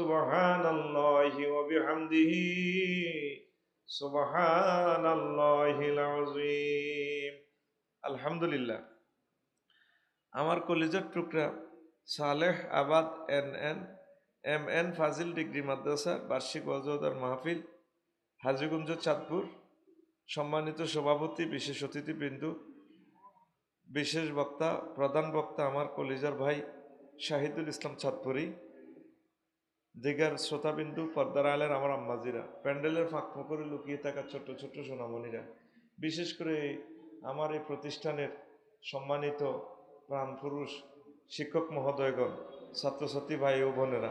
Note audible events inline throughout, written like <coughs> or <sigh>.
سبحان الله وبحمده سبحان الله العظيم الحمد لله আমার কলেজের টুকরা Salehabad N N M N ফাজিল ডিগ্রি মাদ্রাসা বার্ষিক অজদার মাহফিল হাজিগুঞ্জ চাঁদপুর সম্মানিত সভাপতি বিশেষ অতিথিবৃন্দ বিশেষ বক্তা প্রধান বক্তা আমার কলিজার ভাই শাহিদুল ইসলাম চাঁদপুরী দিগার শ্রোতাবিন্দু পর্দার আলের আমার আম্মাজিরা প্যান্ডেলের ফাঁকমো করে লুকিয়ে থাকা ছোট্ট ছোট্ট সোনামণিরা বিশেষ করে আমার এই প্রতিষ্ঠানের সম্মানিত প্রাণপুরুষ শিক্ষক মহোদয়গণ ছাত্রছাত্রী ভাই ও বোনেরা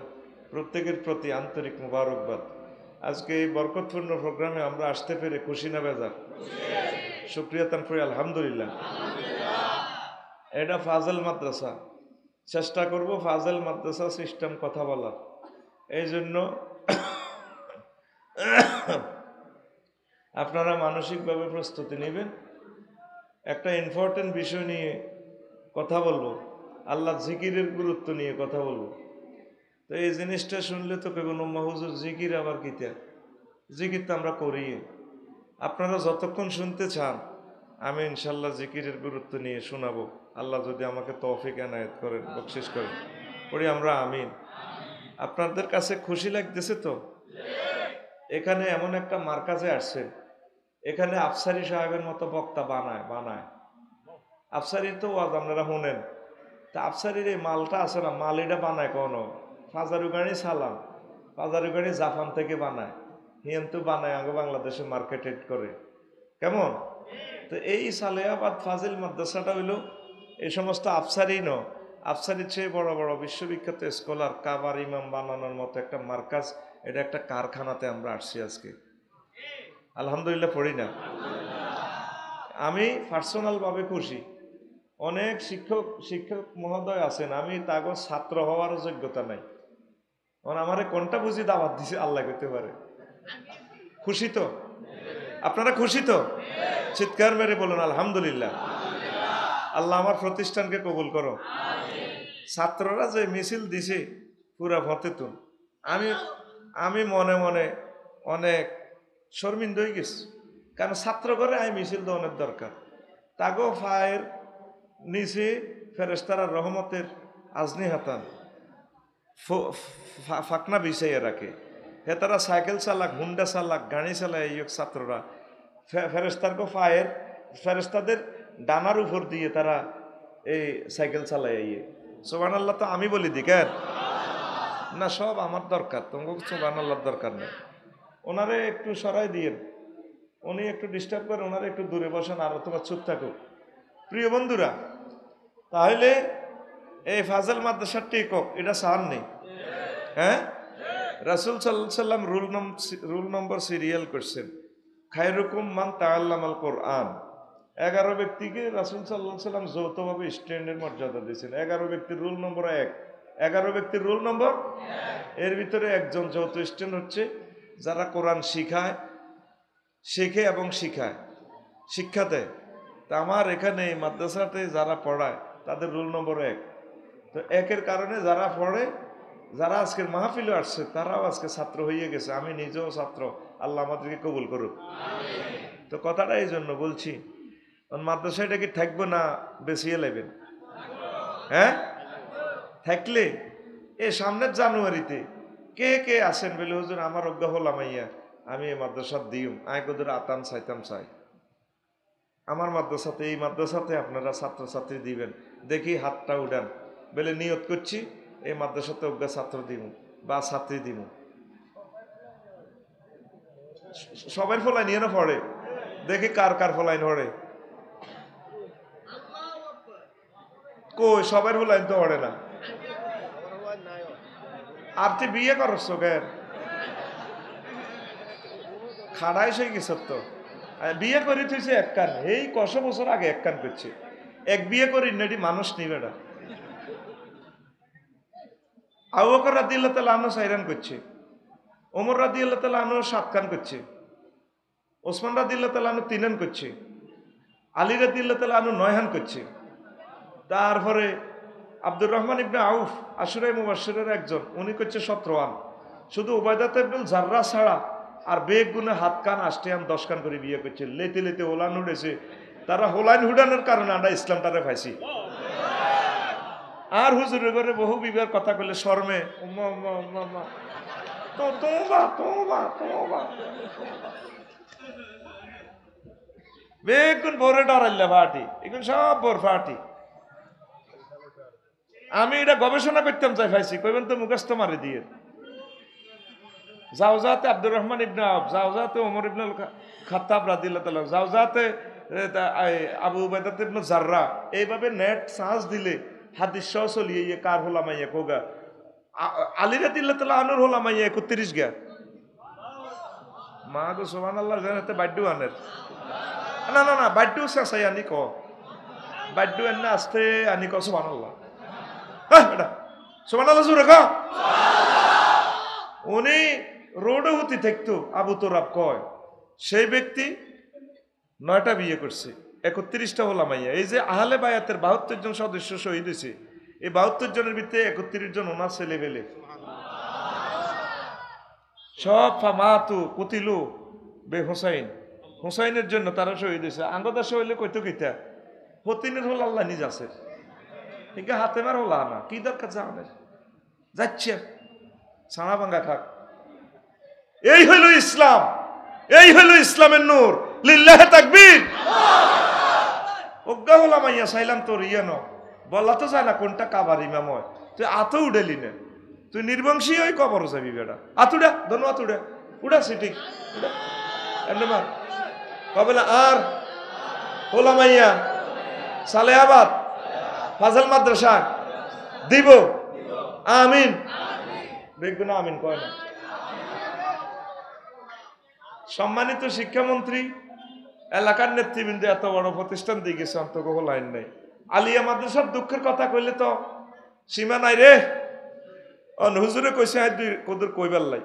প্রত্যেকের প্রতি আন্তরিক মুবারকবাদ আজকে এই বরকতপূর্ণ প্রোগ্রামে আমরা আসতে পেরে খুশি না বেজার সুক্রিয়া তানফুরি আলহামদুলিল্লাহ এটা ফাজল মাদ্রাসা চেষ্টা করব ফাজল মাদ্রাসা সিস্টেম কথা বলার এই জন্য আপনারা মানসিকভাবে প্রস্তুতি নেবেন একটা ইম্পর্টেন্ট বিষয় নিয়ে কথা বলবো আল্লাহ জিকিরের গুরুত্ব নিয়ে কথা বলবো তো এই জিনিসটা শুনলে তো কেবল মাহুজুর জিকির আবার কিতা জিকির তো আমরা করি আপনারা যতক্ষণ শুনতে চান আমি ইনশাল্লাহ জিকিরের গুরুত্ব নিয়ে শোনাবো আল্লাহ যদি আমাকে তফিক এনায়ত করেন বকশিস করেন পড়ি আমরা আমিন আপনাদের কাছে খুশি লাগতেছে তো এখানে এমন একটা মার্কাজে আসছে এখানে আফসারি সাহেবের মতো বক্তা বানায় বানায় আফসারি তো ওয়াজ আপনারা শোনেন তা আফসারির এই মালটা আছে না মাল এটা বানায় কোনো ফাজারুগানি সালাম ফাজারুগানি জাপান থেকে বানায় হিয়ন্তু বানায় আগে বাংলাদেশে মার্কেটেড করে কেমন তো এই সালেহাবাদ ফাজিল মাদ্রাসাটা হইল এই সমস্ত আফসারি নয় আফসারির চেয়ে বড় বড় বিশ্ববিখ্যাত স্কলার কাবার ইমাম বানানোর মতো একটা মার্কাজ এটা একটা কারখানাতে আমরা আসছি আজকে আলহামদুলিল্লাহ পড়ি না আমি পার্সোনালভাবে খুশি অনেক শিক্ষক শিক্ষক মহোদয় আছেন আমি তাগো ছাত্র হওয়ারও যোগ্যতা নাই কারণ আমারে কোনটা বুঝি দাওয়াত দিছে আল্লাহ করতে পারে খুশি তো আপনারা খুশি তো চিৎকার মেরে বলুন আলহামদুলিল্লাহ আল্লাহ আমার প্রতিষ্ঠানকে কবুল করো ছাত্ররা যে মিছিল দিছে পুরা তো আমি আমি মনে মনে অনেক শর্মিন্দ হয়ে গেছি কারণ ছাত্র করে আমি মিছিল অনেক দরকার তাগো ফায়ের নিচে ফেরেস্তারা রহমতের আজনি হাতান ফাঁকনা বিষাইয়া রাখে হে তারা সাইকেল চালাক হুন্ডা চালাক গাড়ি চালায় এই ছাত্ররা ফেরেস্তার গো ফায়ের ফেরেস্তাদের ডানার উপর দিয়ে তারা এই সাইকেল চালায় ইয়ে সোবান আল্লাহ তো আমি বলি দি কেন না সব আমার দরকার তোমাকে সোবান আল্লাহর দরকার নেই ওনারে একটু সরাই দিয়ে উনি একটু ডিস্টার্ব করেন ওনারে একটু দূরে বসেন আর অথবা চুপ থাকুক প্রিয় বন্ধুরা তাহলে এই ফাজল মাদ্রাসার টেকক এটা সার নেই হ্যাঁ রাসুল সাল্লাম roll number roll number serial করছেন খায়রুকুম মান তাল্লাম আল কোরআন এগারো ব্যক্তিকে রাসুল সাল্লাহ সাল্লাম যৌথভাবে স্ট্যান্ডের মর্যাদা দিয়েছেন এগারো ব্যক্তির রুল নম্বর এক এগারো ব্যক্তির রোল নম্বর এর ভিতরে একজন যৌথ স্ট্যান্ড হচ্ছে যারা কোরআন শিখায় শেখে এবং শিখায় শিক্ষা দেয় তা আমার এখানে মাদ্রাসাতে যারা পড়ায় তাদের রোল নম্বর এক তো একের কারণে যারা পড়ে যারা আজকের মাহফিলে আসছে তারাও আজকে ছাত্র হয়ে গেছে আমি নিজেও ছাত্র আল্লাহ আমাদেরকে কবুল করুক তো কথাটা এই জন্য বলছি মাদ্রাসা এটা কি থাকবো না বেশিয়ে লেবেন হ্যাঁ থাকলে এ সামনের জানুয়ারিতে কে কে আসেন বলে হুজুর আমার অজ্ঞা হলাম ইয়া আমি এই মাদ্রাসা দিম আয় কদুর আতাম চাইতাম চাই আমার মাদ্রাসাতে এই মাদ্রাসাতে আপনারা ছাত্রছাত্রী দিবেন দেখি হাতটা উডান বলে নিয়ত করছি এই মাদ্রাসাতে অজ্ঞা ছাত্র দিব বা ছাত্রী দিব সবাই ফলাই নিয়ে না পড়ে দেখি কার কার ফলাই পড়ে কই সবার হুলাইন তো ওড়ে না আর তুই বিয়ে করস কেন খাড়াই সে গেছে তো বিয়ে করি থইছে এক কান এই কশ বছর আগে এক কান করছে এক বিয়ে করি নেটি মানুষ নিবে না আবু বকর রাদি আল্লাহ তালা আনো সাইরান করছে ওমর রাদি আল্লাহ তালা আনো সাতকান করছে ওসমান রাদি আল্লাহ তালা আনো তিনান করছে আলী রাদি আল্লাহ তালা আনো নয়হান করছে তারপরে আব্দুর রহমান ইবনে আউফ আশুরাই মুবাসের একজন উনি করছে সত্রওয়ান শুধু ওবায়দা ইবনুল জাররা ছাড়া আর বেগ গুনে হাত কান আষ্টে আন দশ কান করে বিয়ে করছে লেতে লেতে হোলান উঠেছে তারা হোলাইন হুডানোর কারণে আমরা ইসলাম তারা ফাইছি আর হুজুর ঘরে বহু বিবাহের কথা কইলে শর্মে বেগুন ভোরে ডারাইলে ফাটি এখন সব ভোর ফাটি আমি এটা গবেষণা করতাম চাই ফাইসি কইবেন তো মুখস্থ মারি দিয়ে যাতে আব্দুর রহমান ইবনে আব যাতে ওমর ইবন খাতাব রাদিল্লাহ যাও যাতে আবু বেদাত ইবন জাররা এইভাবে নেট সাহস দিলে হাদিস সহ চলিয়ে ইয়ে কার হোলা এক কোগা আলী রাদিল্লাহ তালা আনুর হোলা এক 31 গা মা গো সুবহানাল্লাহ জানাতে বাড্ডু আনের না না না বাড্ডু শেষ আনি ক বাড্ডু এনে আসতে আনি ক আল্লাহ উনি রোডে হতে থাকতো আবু তোরাব কয় সেই ব্যক্তি নয়টা বিয়ে করছে একত্রিশটা হলাম মাইয়া এই যে আহলে বায়াতের বাহাত্তর জন সদস্য শহীদ হয়েছে এই বাহাত্তর জনের ভিতরে একত্রিশ জন ওনার ছেলে পেলে সব ফামাতু কুতিলু বে হোসাইন হোসাইনের জন্য তারা শহীদ হয়েছে আঙ্গদা শহীদ কইতো কিতা হতিনের হল আল্লাহ নিজ আছে হিঙ্গা হাতে মারো না কি দরকার জাহানের যাচ্ছে ছাড়া ভাঙ্গা খাক এই হইল ইসলাম এই হইল ইসলামের নূর লিল্লাহে তাকবীর অজ্ঞা হলাম আইয়া চাইলাম তোর ইয়ে ন বলা তো যায় না কোনটা কাবার ইমাম হয় তুই আতো উডেলি না তুই নির্বংশী ওই কবর যাবি বেটা আতুডা ধনু আতুডা উডা সিটিক কবে না আর হোলামাইয়া সালে আবাদ ফাজল মাদ্রাসা দিব আমিন দেখবেন আমিন কয় না সম্মানিত শিক্ষামন্ত্রী এলাকার নেতৃবৃন্দ এত বড় প্রতিষ্ঠান দিয়ে গেছে অন্তগ্রহ লাইন নেই আলিয়া মাদ্রাসার দুঃখের কথা কইলে তো সীমা নাই রে হুজুরে কইসে দুই কদুর কইবার লাই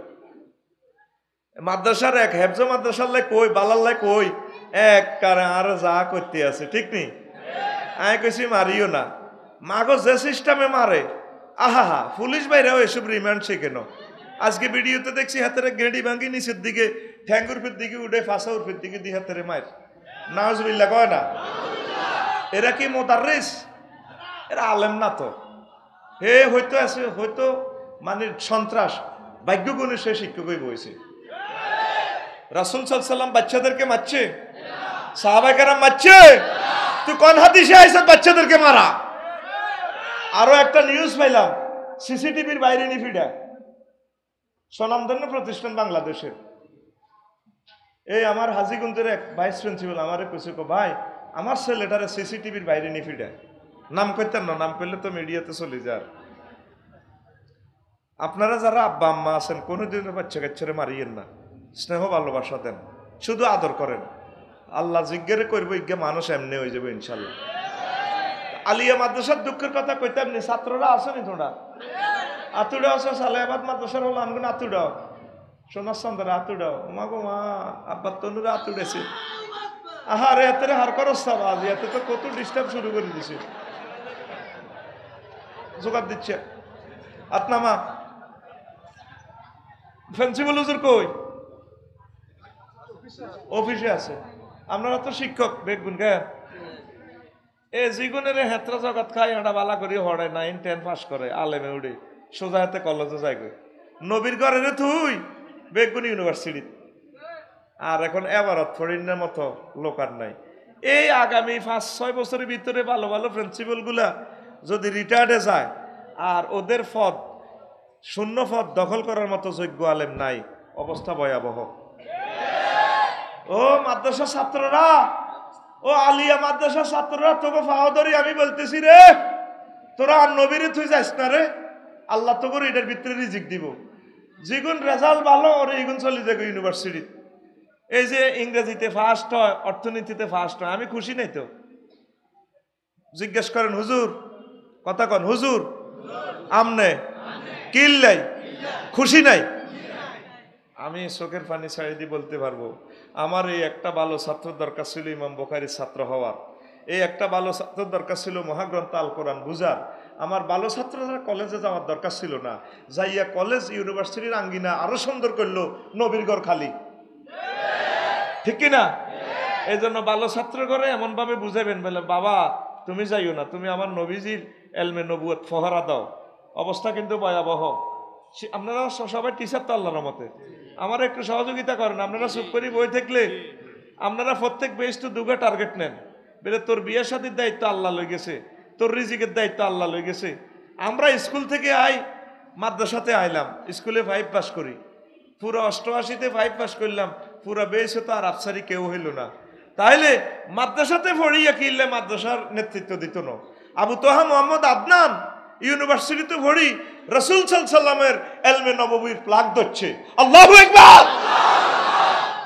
মাদ্রাসার এক হেফজ মাদ্রাসার লাই কই বালার লাই কই এক কারে আর যা করতে আছে ঠিক নেই আয় কইসি মারিও না মাগজ যে সিস্টেমে মারে আহা হা পুলিশ বাইরেও এসব রিমান্ড শেখেন আজকে ভিডিওতে দেখছি হাতের গেঁড়ি ভাঙ্গি নিচের দিকে ফির দিকে উঠে ফাঁসা উর্ফির দিকে দি হাতের মায়ের নাজবিল্লা কয় না এরা কি মোতারিস এরা আলেম না তো হে হয়তো আছে হয়তো মানে সন্ত্রাস ভাগ্যগুণে সে শিক্ষকই বইছে রাসুল সাল্লাম বাচ্চাদেরকে মারছে সাহাবাইকারা মারছে তুই কোন হাতি সে আইসাদ বাচ্চাদেরকে মারা আরো একটা নিউজ পাইলাম সিসিটিভির বাইরে নিফিডা স্বনামধন্য প্রতিষ্ঠান বাংলাদেশের এই আমার হাজিগুন্দের এক ভাইস প্রিন্সিপাল আমারে কইছে ভাই আমার ছেলেটারে সিসিটিভির বাইরে নিফিডা নাম করতেন না নাম করলে তো মিডিয়াতে চলে যার আপনারা যারা আব্বা আম্মা আছেন কোনোদিনও বাচ্চা কাচ্চারে মারিয়েন না স্নেহ ভালোবাসা দেন শুধু আদর করেন আল্লাহ জিজ্ঞের করবো ইজ্ঞে মানুষ এমনি হয়ে যাবে ইনশাল্লাহ আলিয়া মাদ্রাসার দুঃখের কথা কইতাম নি ছাত্ররা নি তোমরা আতুড়া আসো সালেহাবাদ মাদ্রাসার হলো আমি আতুড়াও সোনার চন্দ্র আতুড়াও মা গো মা আব্বা তনুরা আতুড়েছে আহা রে এতে হার করস সাবাজ এতে তো কত ডিস্টার্ব শুরু করে দিছে জোগাড় দিচ্ছে আতনামা প্রিন্সিপাল হুজুর কই অফিসে আছে আপনারা তো শিক্ষক বেগুন গায়ে এ জীবনের হেত্রা জগৎ খায় এটা বালা করি হড়ে নাইন টেন পাস করে আলেমে উড়ে সোজা হাতে কলেজে যাই গই নবীর ঘরে রে তুই বেগুন ইউনিভার্সিটি আর এখন এবারত ফরিনের মতো লোক আর নাই এই আগামী পাঁচ ছয় বছরের ভিতরে ভালো ভালো প্রিন্সিপালগুলা যদি রিটায়ার্ডে যায় আর ওদের পদ শূন্য পদ দখল করার মতো যোগ্য আলেম নাই অবস্থা ভয়াবহ ও মাদ্রাসা ছাত্ররা ও আলিয়া মাদ্রাসা ছাত্ররা তোকে ফাহাদি আমি বলতেছি রে তোরা আর নবীরে তুই যাইস না রে আল্লাহ তো করে এটার ভিতরে রিজিক দিব যেগুন রেজাল্ট ভালো ওর এইগুন চলে যাবে ইউনিভার্সিটি এই যে ইংরেজিতে ফার্স্ট হয় অর্থনীতিতে ফার্স্ট হয় আমি খুশি নাই তো জিজ্ঞেস করেন হুজুর কথা কন হুজুর আমনে কিল নাই খুশি নাই আমি চোখের পানি ছাড়িয়ে দিয়ে বলতে পারবো আমার এই একটা ভালো ছাত্র দরকার ছিল ইমাম বোখারির ছাত্র হওয়ার এই একটা ভালো ছাত্র দরকার ছিল মহাগ্রন্থ আল কোরআন বুঝার আমার ভালো ছাত্ররা কলেজে যাওয়ার দরকার ছিল না যাইয়া কলেজ ইউনিভার্সিটির আঙ্গিনা আরও সুন্দর করলো নবীরগড় খালি ঠিক কিনা এই জন্য ভালো ছাত্র করে এমনভাবে বুঝাবেন বলে বাবা তুমি যাইও না তুমি আমার নবীজির এলমে নবুয়ত ফহরা দাও অবস্থা কিন্তু ভয়াবহ আপনারা সবাই টিচার তো আল্লাহর মতে আমার একটু সহযোগিতা করেন আপনারা চুপ করি বই থাকলে আপনারা প্রত্যেক বেশ তো দুগা টার্গেট নেন বেলে তোর বিয়ের সাথীর দায়িত্ব আল্লাহ লই গেছে তোর রিজিকের দায়িত্ব আল্লাহ লই গেছে আমরা স্কুল থেকে আই মাদ্রাসাতে আইলাম স্কুলে ফাইভ পাস করি পুরো অষ্টআশিতে ফাইভ পাস করলাম পুরো বেশ তো আর আফসারি কেউ হইল না তাইলে মাদ্রাসাতে ফড়িয়া কিনলে মাদ্রাসার নেতৃত্ব দিত না আবু তোহা মোহাম্মদ আদনান ইউনিভার্সিটিতে ভরি রসুল সাল্লামের এলমে নবীর প্লাগ ধরছে আল্লাহ একবার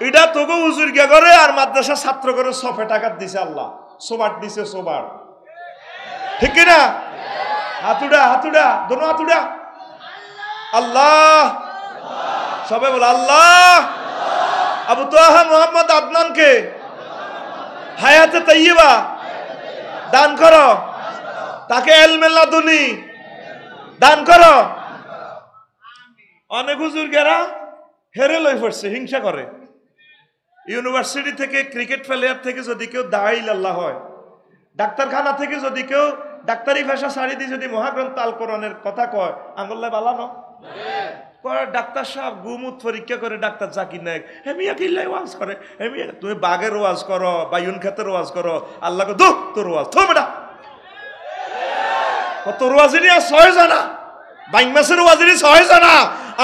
এটা তোকে উজুর গে করে আর মাদ্রাসা ছাত্র করে সফে টাকার দিছে আল্লাহ সোবার দিছে সোবার ঠিক কিনা হাতুড়া হাতুড়া দোনো হাতুড়া আল্লাহ সবাই বলে আল্লাহ আবু তো মোহাম্মদ আদনানকে হায়াতে তাইয়েবা দান করো তাকে এলমেলা দুনি দান করো অনেক হুজুর গেরা হেরে লই পড়ছে হিংসা করে ইউনিভার্সিটি থেকে ক্রিকেট প্লেয়ার থেকে যদি কেউ দাঁড়াইল্লা হয় ডাক্তারখানা থেকে যদি কেউ ডাক্তারি ভাষা ছাড়ি দিয়ে যদি মহাগ্রন্থ আলকরণের কথা কয় আঙ্গুল্লায় বালানো ডাক্তার সাহেব গুমুত পরীক্ষা করে ডাক্তার জাকির নায়ক হেমিয়া কিল্লাই ওয়াজ করে হেমিয়া তুমি বাঘের ওয়াজ করো বা ইউন খেতের ওয়াজ করো আল্লাহকে দুঃখ তোর ওয়াজ থা তোর ওয়াজিনি সহজ না বাইক মাসের ওয়াজিনি সহজ না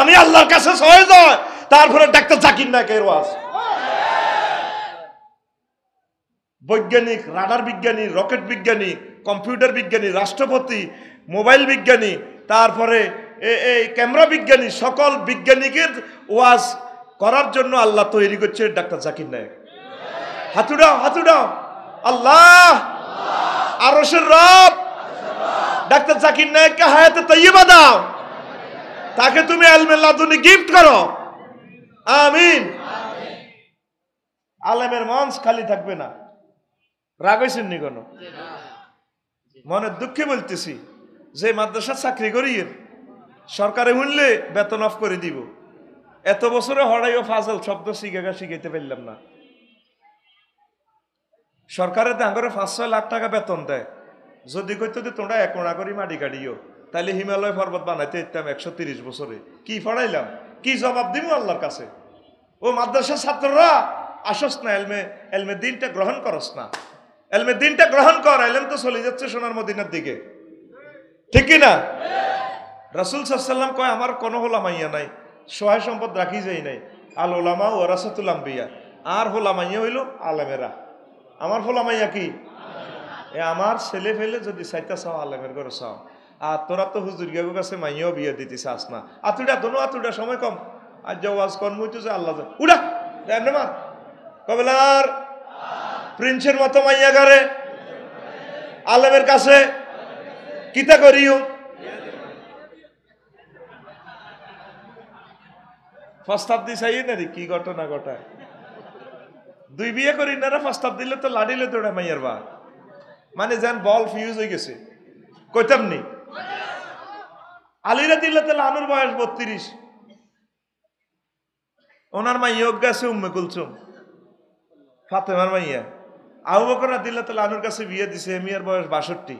আমি আল্লাহর কাছে সহজ হয় তারপরে ডাক্তার জাকির নাকের ওয়াজ বৈজ্ঞানিক রাডার বিজ্ঞানী রকেট বিজ্ঞানী কম্পিউটার বিজ্ঞানী রাষ্ট্রপতি মোবাইল বিজ্ঞানী তারপরে এই ক্যামেরা বিজ্ঞানী সকল বিজ্ঞানীকের ওয়াজ করার জন্য আল্লাহ তৈরি করছে ডাক্তার জাকির নায়ক হাতুড়াও হাতুড়াও আল্লাহ আরসের রব ডাক্তার জাকির নায়ককে হায়াতে তৈবা দাও তাকে তুমি আলমেল্লাদুনি গিফট করো আমিন আলেমের মঞ্চ খালি থাকবে না রাগ হয়েছেন কোনো মনের দুঃখে বলতেছি যে মাদ্রাসা চাকরি করিয়ে সরকারে উনলে বেতন অফ করে দিব এত বছরে ও ফাজল শব্দ শিখেগা শিখাইতে পারলাম না সরকারের দাঙ্গরে পাঁচ ছয় লাখ টাকা বেতন দেয় যদি কইতো যে তোমরা একোনা করি মাটি কাটিও তাহলে হিমালয় পর্বত বানাইতে ইতাম একশো তিরিশ বছরে কি পড়াইলাম কি জবাব দিব আল্লাহর কাছে ও মাদ্রাসার ছাত্ররা আসস না এলমে এলমে দিনটা গ্রহণ করস না এলমে দিনটা গ্রহণ কর এলম তো চলে যাচ্ছে সোনার মদিনার দিকে ঠিক কি না রাসুল সাল্লাম কয় আমার কোনো হোলামাইয়া নাই সহায় সম্পদ রাখি যাই নাই আল ওলামা ও রাসাতুল আম্বিয়া আর হোলামাইয়া হইল আলমেরা আমার হোলামাইয়া কি এ আমার ছেলে ফেলে যদি চাইতা চাও আল্লাহের ঘরে চাও আর তোরা তো হুজুর গাবু কাছে মাইও বিয়ে দিতে চাস না আতুটা দোনো আতুটা সময় কম আর যে ওয়াজ কর্ম হইতো যে আল্লাহ উড়া দেন মা কবেলার প্রিন্সের মতো মাইয়া ঘরে আলমের কাছে কিতা করিও প্রস্তাব দি চাই না কি ঘটনা ঘটায় দুই বিয়ে করি না প্রস্তাব দিলে তো লাডিলে দৌড়া মাইয়ার বা মানে যেন বল ফিউজ হয়ে গেছে কইতাম নেই আলী রাদিল্লাহ তালা আনুর বয়স বত্রিশ ওনার মা ইয়োগ গেছে উম্মে কুলচুম ফাতেমার মাইয়া আবু বকর রাদিল্লাহ তালা আনুর কাছে বিয়ে দিছে হেমিয়ার বয়স বাষট্টি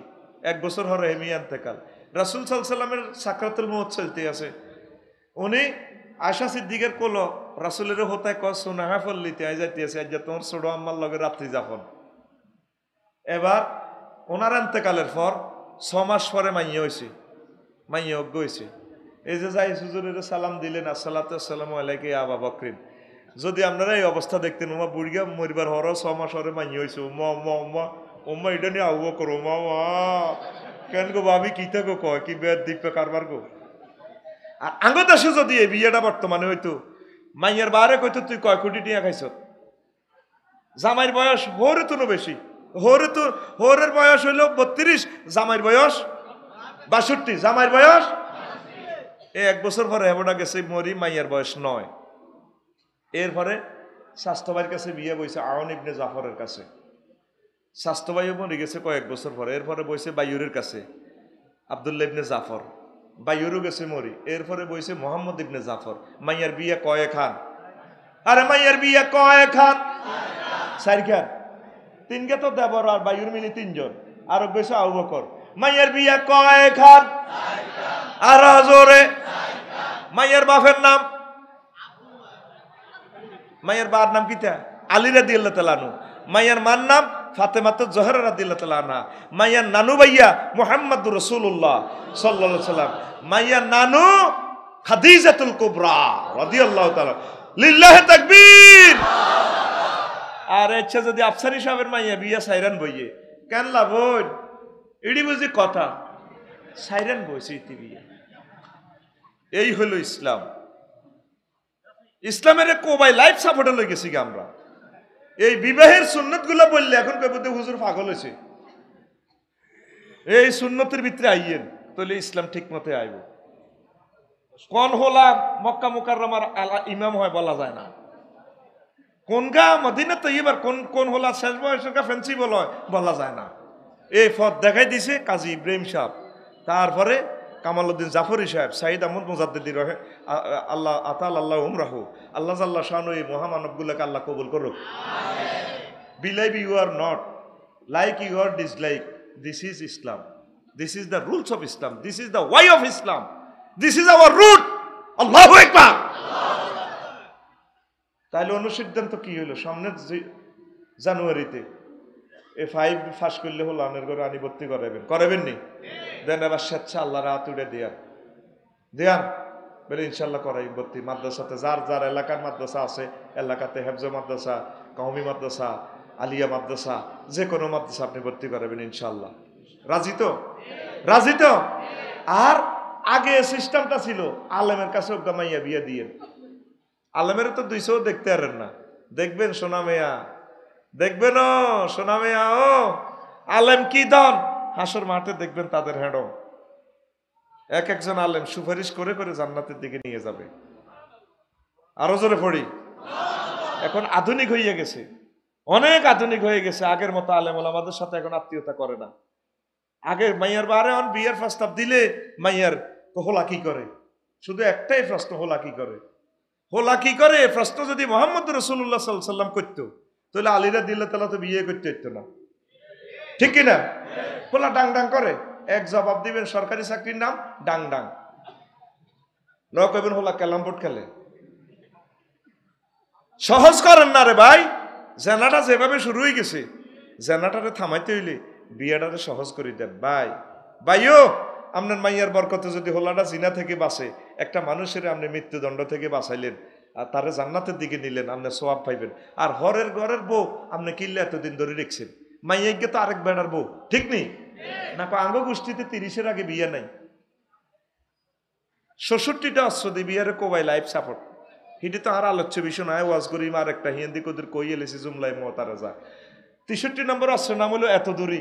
এক বছর হরে হেমিয়া তেকাল রাসুল সাল্লামের সাকরাতুল মহত চলতে আছে উনি আশা সিদ্দিকের কোলো রাসুলের হোতায় কস সোনাহা ফল্লিতে আই যাইতে আছে আজ তোমার ছোট আমার লগে রাত্রি যাপন এবার ওনার এন্তেকালের পর ছ মাস পরে মাইয়ে হয়েছে মাইয়ে অজ্ঞ হয়েছে এই যে যাই হুজুরের সালাম দিলেন আসসালাম আলাইকে আবা বকরিন যদি আপনারা এই অবস্থা দেখতেন উমা বুড়িয়া মরিবার হর ছ মাস হরে মাইয়ে হয়েছে উমা উমা উমা উমা এটা নিয়ে আউ করো উমা উমা কেন গো বাবি কি থাকো কয় কি বেদ দিপে কারবার গো আর আঙ্গত আসে যদি এই বিয়েটা বর্তমানে হইতো মাইয়ের বারে কইতো তুই কয় কোটি টিয়া খাইছ জামাইয়ের বয়স ভোরে তুলো বেশি হরে তো হরের বয়স হইল বত্রিশ জামাইয়ের বয়স বাষট্টি জামাইয়ের বয়স এক বছর পরে হেবোটা গেছে মরি মাইয়ার বয়স নয় এরপরে স্বাস্থ্যবাইয়ের কাছে বিয়ে বইছে আউন ইবনে জাফরের কাছে স্বাস্থ্যবাইও মরে গেছে কয়েক বছর পরে এরপরে বইছে বায়ুরের কাছে আবদুল্লা ইবনে জাফর বায়ুরও গেছে মরি এরপরে বইছে মোহাম্মদ ইবনে জাফর মাইয়ার বিয়ে কয়ে খান আরে মাইয়ার বিয়ে কয়ে খান সাইর খান তিনকে তো দেবর আর বায়ুর মিলি তিনজন আরো বেশি আউ বকর মাইয়ের বিয়া কয় খান আর হাজরে মাইয়ের বাপের নাম মাইয়ের বার নাম কিতা আলী রাদিল্লা তালানু মাইয়ার মার নাম ফাতে ফাতেমাত জহর রাদিল্লা তেলানা মাইয়ার নানু ভাইয়া মোহাম্মদ রসুল্লাহ সাল্লা সাল্লাম মাইয়ার নানু খাদিজাতুল কুবরা রাদিয়াল্লাহ তালা লিল্লাহ তাকবীর আর ইচ্ছা যদি আফসারি সাহেবের মাইয়া বিয়া সাইরান বইয়ে কেন লাভ এডি বুঝি কথা সাইরান বইছে ইতি বিয়া এই হলো ইসলাম ইসলামের কোবাই লাইফ সাপোর্টে লই গেছি আমরা এই বিবাহের সুন্নত বললে এখন কেবুতে হুজুর পাগল হয়েছে এই সুন্নতের ভিতরে আইয়েন তাহলে ইসলাম ঠিক মতে আইব কন হলা মক্কা মুকার ইমাম হয় বলা যায় না কোন গা মদিনা তো এবার কোন কোন হলা শেষ বয়সের গা ফ্যান্সি বল বলা যায় না এই পথ দেখাই দিছে কাজী ইব্রাহিম সাহেব তারপরে কামালউদ্দিন জাফরি সাহেব সাইদ আহমদ মুজাদ্দি রহে আল্লাহ আতাল আল্লাহ উমরাহু আল্লাহ আল্লাহ শাহানু এই মহামানবগুলোকে আল্লাহ কবুল করুক believe you are not like you are dislike this is Islam this is the rules of Islam this is the way of Islam this is our root আল্লাহ একবার তাহলে অন্য সিদ্ধান্ত কী হলো সামনের জানুয়ারিতে এ ফাইভ ফাঁস করলে হলো আনের ঘরে আনি ভর্তি করাবেন করাবেন নি দেন আবার স্বেচ্ছা আল্লাহ রাত উড়ে দেয়ার দেয়ান বলে ইনশাল্লাহ করাই ভর্তি মাদ্রাসাতে যার যার এলাকার মাদ্রাসা আছে এলাকাতে হেফজ মাদ্রাসা কাউমি মাদ্রাসা আলিয়া মাদ্রাসা যে কোনো মাদ্রাসা আপনি ভর্তি করাবেন ইনশাল্লাহ রাজি তো রাজি তো আর আগে সিস্টেমটা ছিল আলেমের কাছে ওগ্গামাইয়া বিয়ে দিয়ে আলমের তো দুইশো দেখতে পারেন না দেখবেন সোনা মেয়া দেখবেন ও সোনা মেয়া ও আলেম কি দন হাসর মাঠে দেখবেন তাদের হেঁডো এক একজন আলেম সুপারিশ করে করে জান্নাতের দিকে নিয়ে যাবে আরো জোরে পড়ি এখন আধুনিক হয়ে গেছে অনেক আধুনিক হয়ে গেছে আগের মতো আলেম আমাদের সাথে এখন আত্মীয়তা করে না আগে মাইয়ার বারে অন বিয়ের প্রস্তাব দিলে মাইয়ার হোলা কি করে শুধু একটাই প্রশ্ন হোলা কি করে ওলা কি করে প্রশ্ন যদি মোহাম্মদ রসুল্লাহ সাল্লাম করত তাহলে আলীরা দিল্লা তালা তো বিয়ে করতে হইতো না ঠিক কিনা পোলা ডাং ডাং করে এক জবাব দিবেন সরকারি চাকরির নাম ডাং ডাং ন কইবেন হোলা ক্যালাম বোর্ড খেলে সহজ করেন না রে ভাই জেনাটা যেভাবে শুরু হয়ে গেছে জেনাটারে থামাইতে হইলে বিয়েটারে সহজ করে দেন ভাই ভাইও আপনার মাইয়ার বরকতে যদি হোলাটা জিনা থেকে বাসে একটা মানুষের আপনি মৃত্যুদণ্ড থেকে বাঁচাইলেন আর তারে জান্নাতের দিকে নিলেন আপনি সোয়াব পাইবেন আর হরের ঘরের বউ আপনি কিনলে এতদিন ধরে রেখছেন মাইয়াকে তো আরেক বেড়ার বউ ঠিক নেই হ্যাঁ। না আঙ্গ গোষ্ঠীতে তিরিশের আগে বিয়ে নাই ষষট্টিটা অস্ত্র দিয়ে বিয়ারে কোবাই লাইফ সাপোর্ট হিটি তো আর আলোচ্য বিষয় নয় ওয়াজ করি আর একটা হিন্দি কদির কই এলেছি জুমলাই মতারা যা তেষট্টি নম্বর অস্ত্রের নাম হলো এত দূরই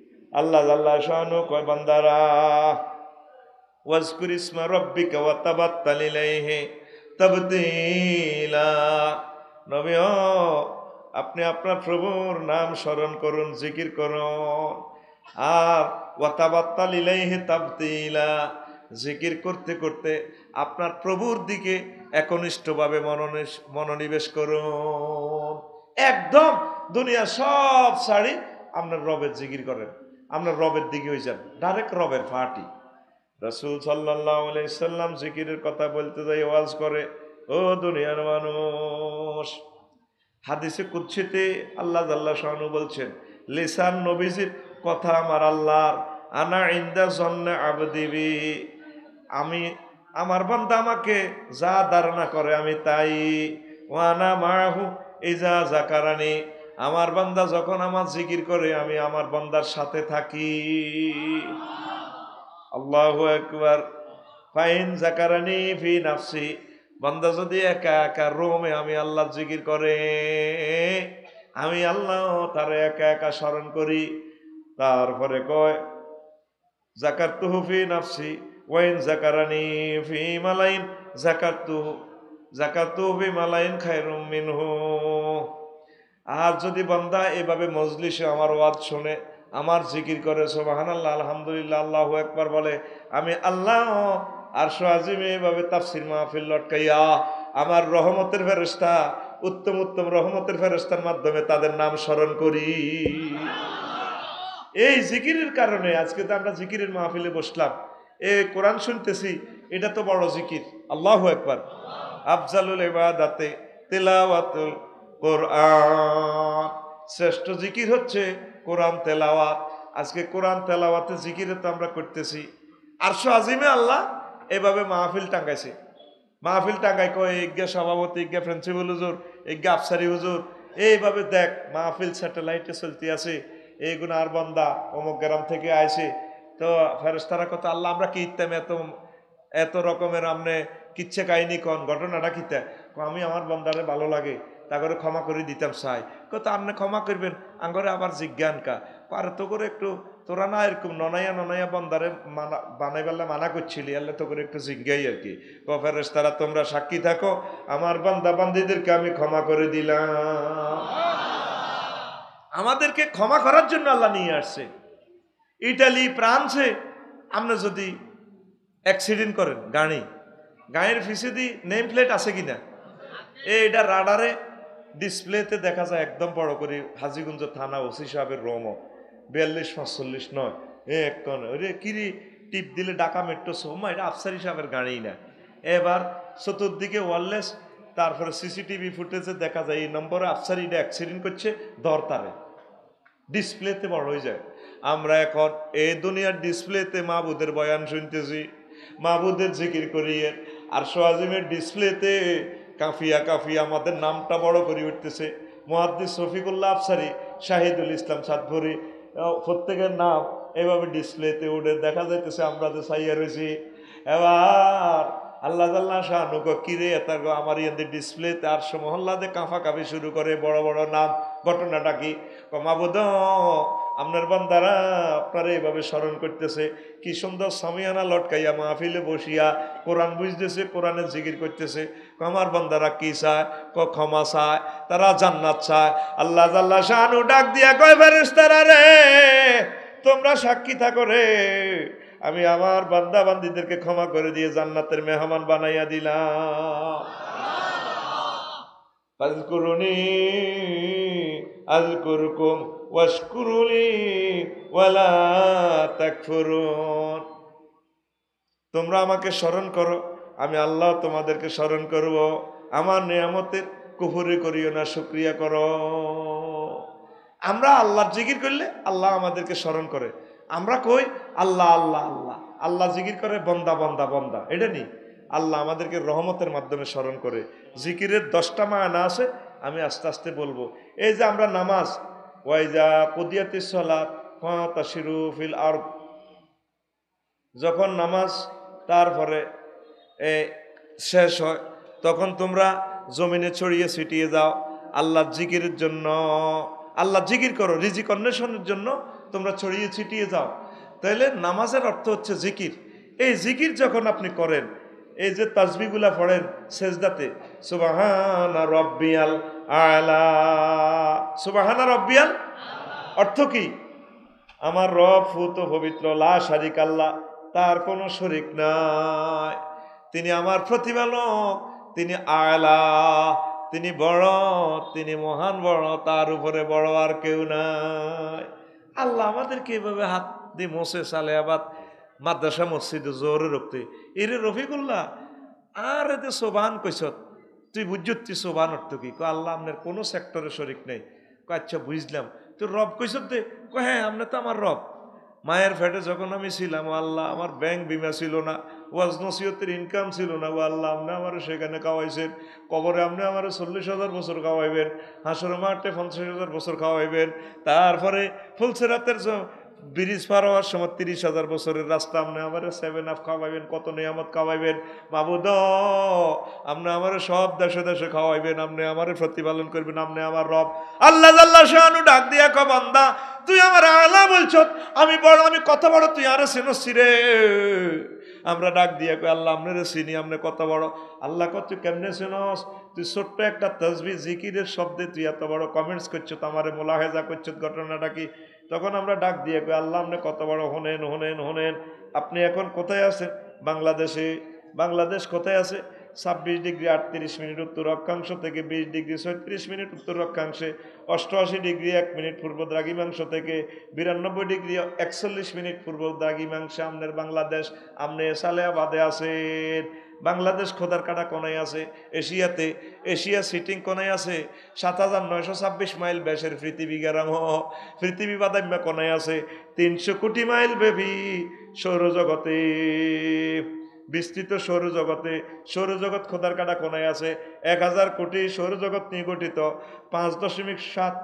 আল্লাহ আল্লাহ শাহানু কয় বান্দারা ওয়াজকুর ইসমা রব্বিকা ওয়া তাবতিলা আপনি আপনার প্রভুর নাম স্মরণ করুন জিকির করুন আর ওয়াতাবাত্তাল ইলাইহি তাবতিলা জিকির করতে করতে আপনার প্রভুর দিকে একনিষ্ঠভাবে মনোনিবেশ মনোনিবেশ করুন একদম দুনিয়া সব শাড়ি আপনার রবের জিকির করেন আমরা রবের দিকে হয়ে যান ডাইরেক্ট রবের ফাটি রসুল সাল্লাহাম জিকিরের কথা বলতে যাই ওয়াজ করে ও দুনিয়ার মানুষ হাদিসে কুচ্ছিতে আল্লাহ আল্লাহ সাহানু বলছেন লিসান নবীজির কথা আমার আল্লাহর আনা ইন্দা জন্না আবদিবি আমি আমার বান্দা আমাকে যা ধারণা করে আমি তাই ওয়ানা মাহু ইজা জাকারানি আমার বান্দা যখন আমার জিকির করে আমি আমার বান্দার সাথে থাকি আল্লাহ একবার ফাইন জাকারানি ফি নাফসি বান্দা যদি একা একা রোমে আমি আল্লাহ জিকির করে আমি আল্লাহ তার একা একা স্মরণ করি তারপরে কয় জাকার তুহু ফি নাফসি ওয়াইন জাকারানি ফি মালাইন জাকার তুহু জাকার তুহু ফি মালাইন খায়রুম মিনহু আর যদি বান্দা এভাবে মজলিসে আমার ওয়াজ শোনে আমার জিকির করে সোবাহান আল্লাহ আলহামদুলিল্লাহ আল্লাহ একবার বলে আমি আল্লাহ আর সোহাজিমে এভাবে তাফসির মাহফিল লটকাইয়া আমার রহমতের ফেরস্তা উত্তম উত্তম রহমতের ফেরস্তার মাধ্যমে তাদের নাম স্মরণ করি এই জিকিরের কারণে আজকে তো আমরা জিকিরের মাহফিলে বসলাম এ কোরআন শুনতেছি এটা তো বড় জিকির আল্লাহ একবার আফজালুল এবাদাতে তেলাওয়াতুল কোরআন শ্রেষ্ঠ জিকির হচ্ছে কোরআন তেলাওয়াত আজকে কোরআন তেলাওয়াতে জিকিরে তো আমরা করতেছি আরশো আজিমে আল্লাহ এভাবে মাহফিল টাঙ্গাইছে মাহফিল টাঙ্গাই কয় ইজ্ঞা সভাপতি ইজ্ঞা প্রিন্সিপাল হুজুর ইজ্ঞা আফসারি হুজুর এইভাবে দেখ মাহফিল স্যাটেলাইটে চলতে আছে এই আর বন্দা অমুক গ্রাম থেকে আইছে তো ফেরস্তারা কথা আল্লাহ আমরা কি ইত্যাম এত এত রকমের আমনে কিচ্ছে কাহিনী কন ঘটনাটা কিতে আমি আমার বন্দারে ভালো লাগে তাগরে ক্ষমা করে দিতাম সাই কত আপনি ক্ষমা করবেন আঙ্গরে আবার জিজ্ঞানকা পার তো করে একটু তোরা না এরকম ননাইয়া ননাইয়া বন্দারে মানা বানাইবেলা মানা করছিলি আল্লাহ তো করে একটু জিজ্ঞাই আর কি কফেরস তারা তোমরা সাক্ষী থাকো আমার বান্দা বান্দিদেরকে আমি ক্ষমা করে দিলাম আমাদেরকে ক্ষমা করার জন্য আল্লাহ নিয়ে আসছে ইটালি ফ্রান্সে আমরা যদি অ্যাক্সিডেন্ট করেন গাড়ি গাড়ির ফিসে নেম প্লেট আছে কিনা এটা রাডারে ডিসপ্লেতে দেখা যায় একদম বড় করে হাজিগঞ্জ থানা ওসি সাহেবের রমক বিয়াল্লিশ পাঁচচল্লিশ নয় এ এখন ওরে কিরি টিপ দিলে ডাকা মেট্রো সোমা এটা আফসারি সাহেবের গাড়ি না এবার চতুর্দিকে ওয়ারলেস তারপরে সিসিটিভি ফুটেজে দেখা যায় এই নম্বরে এটা অ্যাক্সিডেন্ট করছে দরতারে ডিসপ্লেতে বড় হয়ে যায় আমরা এখন এ দুনিয়ার ডিসপ্লেতে মাহবুদের বয়ান শুনতেছি বুধের জিকির করিয়ে আর সোয়াজিমের ডিসপ্লেতে কাফিয়া কাফিয়া আমাদের নামটা বড় করে উঠতেছে মহাদ্দিস শফিকুল্লাহ আফসারি শাহিদুল ইসলাম সাতভরি প্রত্যেকের নাম এভাবে ডিসপ্লেতে উঠে দেখা যাইতেছে আমরা যে সাইয়া রয়েছি এবার আল্লাহ তাল্লাহ শাহানুক কিরে তার আমার ইয়াদের ডিসপ্লেতে আর সমহল্লাতে কাঁফা কাঁপি শুরু করে বড় বড় নাম ঘটনাটা কি কমাবুদ আপনার বান্দারা আপনারা এইভাবে স্মরণ করতেছে কি সুন্দর সামিয়ানা লটকাইয়া মাহফিলে বসিয়া কোরআন বুঝতেছে কোরআনের জিগির করতেছে আমার বান্দারা কি চায় ক ক্ষমা চায় তারা জান্নাত চায় আল্লাহ জাল্লা শাহানু ডাক দিয়া কয় ফেরেস তারা রে তোমরা সাক্ষী থাকো রে আমি আমার বান্দা বান্দিদেরকে ক্ষমা করে দিয়ে জান্নাতের মেহমান বানাইয়া দিলাম ফাজকুরুনি আজকুরকুম ওয়াশকুরুলি ওয়ালা তাকফুরুন তোমরা আমাকে স্মরণ করো আমি আল্লাহ তোমাদেরকে স্মরণ করব আমার নিয়ামতের কুফুরি করিও না শুক্রিয়া করো আমরা আল্লাহ জিগির করলে আল্লাহ আমাদেরকে স্মরণ করে আমরা কই আল্লাহ আল্লাহ আল্লাহ আল্লাহ জিগির করে বন্দা বন্দা বন্দা এটা নেই আল্লাহ আমাদেরকে রহমতের মাধ্যমে স্মরণ করে জিকিরের দশটা মায়না আছে আমি আস্তে আস্তে বলবো এই যে আমরা নামাজ ওয়াইজা কদিয়াতি সলাত ফাঁতাশিরু ফিল আর যখন নামাজ তারপরে শেষ হয় তখন তোমরা জমিনে ছড়িয়ে ছিটিয়ে যাও আল্লাহ জিকিরের জন্য আল্লাহ জিকির করো রিজিক অন্বেষণের জন্য তোমরা ছড়িয়ে ছিটিয়ে যাও তাহলে নামাজের অর্থ হচ্ছে জিকির এই জিকির যখন আপনি করেন এই যে তাজবিগুলা পড়েন সেজদাতে সুবাহানা রব্বিয়াল আলা সুবাহানা রব্বিয়াল অর্থ কি আমার রব ফুত পবিত্র লা শারিক আল্লাহ তার কোনো শরিক নাই তিনি আমার প্রতিপালক তিনি আলা তিনি বড় তিনি মহান বড় তার উপরে বড় আর কেউ নাই আল্লাহ আমাদেরকে এভাবে হাত দিয়ে মোসে সালে আবাদ মাদ্রাসা মসজিদে জোরে রক্তি এরে রফিকুল্লাহ আর এতে সোবান কইসত তুই বুঝত তুই সোবান অর্থ কি ক আল্লাহ আপনার কোনো সেক্টরে শরিক নেই ক আচ্ছা বুঝলাম তুই রব কইস দে ক হ্যাঁ আপনি তো আমার রব মায়ের ফ্যাটে যখন আমি ছিলাম আল্লাহ আমার ব্যাংক বিমা ছিল না ওয়াজ নসিহতের ইনকাম ছিল না ও আল্লাহ আপনি আমার সেখানে খাওয়াইছেন কবরে আপনি আমার চল্লিশ হাজার বছর খাওয়াইবেন হাঁসর মাঠে পঞ্চাশ হাজার বছর খাওয়াইবেন তারপরে ফুলসেরাতের ব্রিজ পার হওয়ার সময় তিরিশ হাজার বছরের রাস্তা আপনি আমার সেভেন আপ খাওয়াইবেন কত নিয়ামত খাওয়াইবেন মাবুদ আপনি আমার সব দেশে দেশে খাওয়াইবেন আপনি আমার প্রতিপালন করবেন আপনি আমার রব আল্লাহ আল্লাহ শাহানু ডাক দিয়া কবান্দা তুই আমার আলা বলছ আমি বড় আমি কত বড় তুই আরে চিনছি রে আমরা ডাক দিয়ে কই আল্লাহ রে চিনি আপনি কত বড় আল্লাহ কর তুই কেমনে চিনস তুই ছোট্ট একটা তসবি জিকিরের শব্দে তুই এত বড় কমেন্টস করছো তো আমার মোলাহেজা করছো ঘটনাটা কি তখন আমরা ডাক দিয়ে কই আল্লাহ আপনি কত বড় হনেন হনেন হনেন আপনি এখন কোথায় আছেন বাংলাদেশে বাংলাদেশ কোথায় আছে ছাব্বিশ ডিগ্রি আটত্রিশ মিনিট উত্তর অক্ষাংশ থেকে বিশ ডিগ্রি ছত্রিশ মিনিট উত্তর অক্ষাংশে অষ্টআশি ডিগ্রি এক মিনিট পূর্ব দ্রাঘিমাংশ থেকে বিরানব্বই ডিগ্রি একচল্লিশ মিনিট পূর্ব দ্রাঘিমাংশে আমনের বাংলাদেশ আমনে সালেহাবাদে আছেন বাংলাদেশ খোদার কাটা কোনায় আছে এশিয়াতে এশিয়া সিটিং কোনায় আছে সাত হাজার নয়শো ছাব্বিশ মাইল ব্যাসের পৃথিবী গেরাম পৃথিবী বাদাম্য কোনায় আছে তিনশো কোটি মাইল বেবি সৌরজগতে বিস্তৃত সৌরজগতে সৌরজগৎ খোদার কাটা কোনায় আছে এক হাজার কোটি সৌরজগৎ নিয়ে গঠিত পাঁচ দশমিক সাত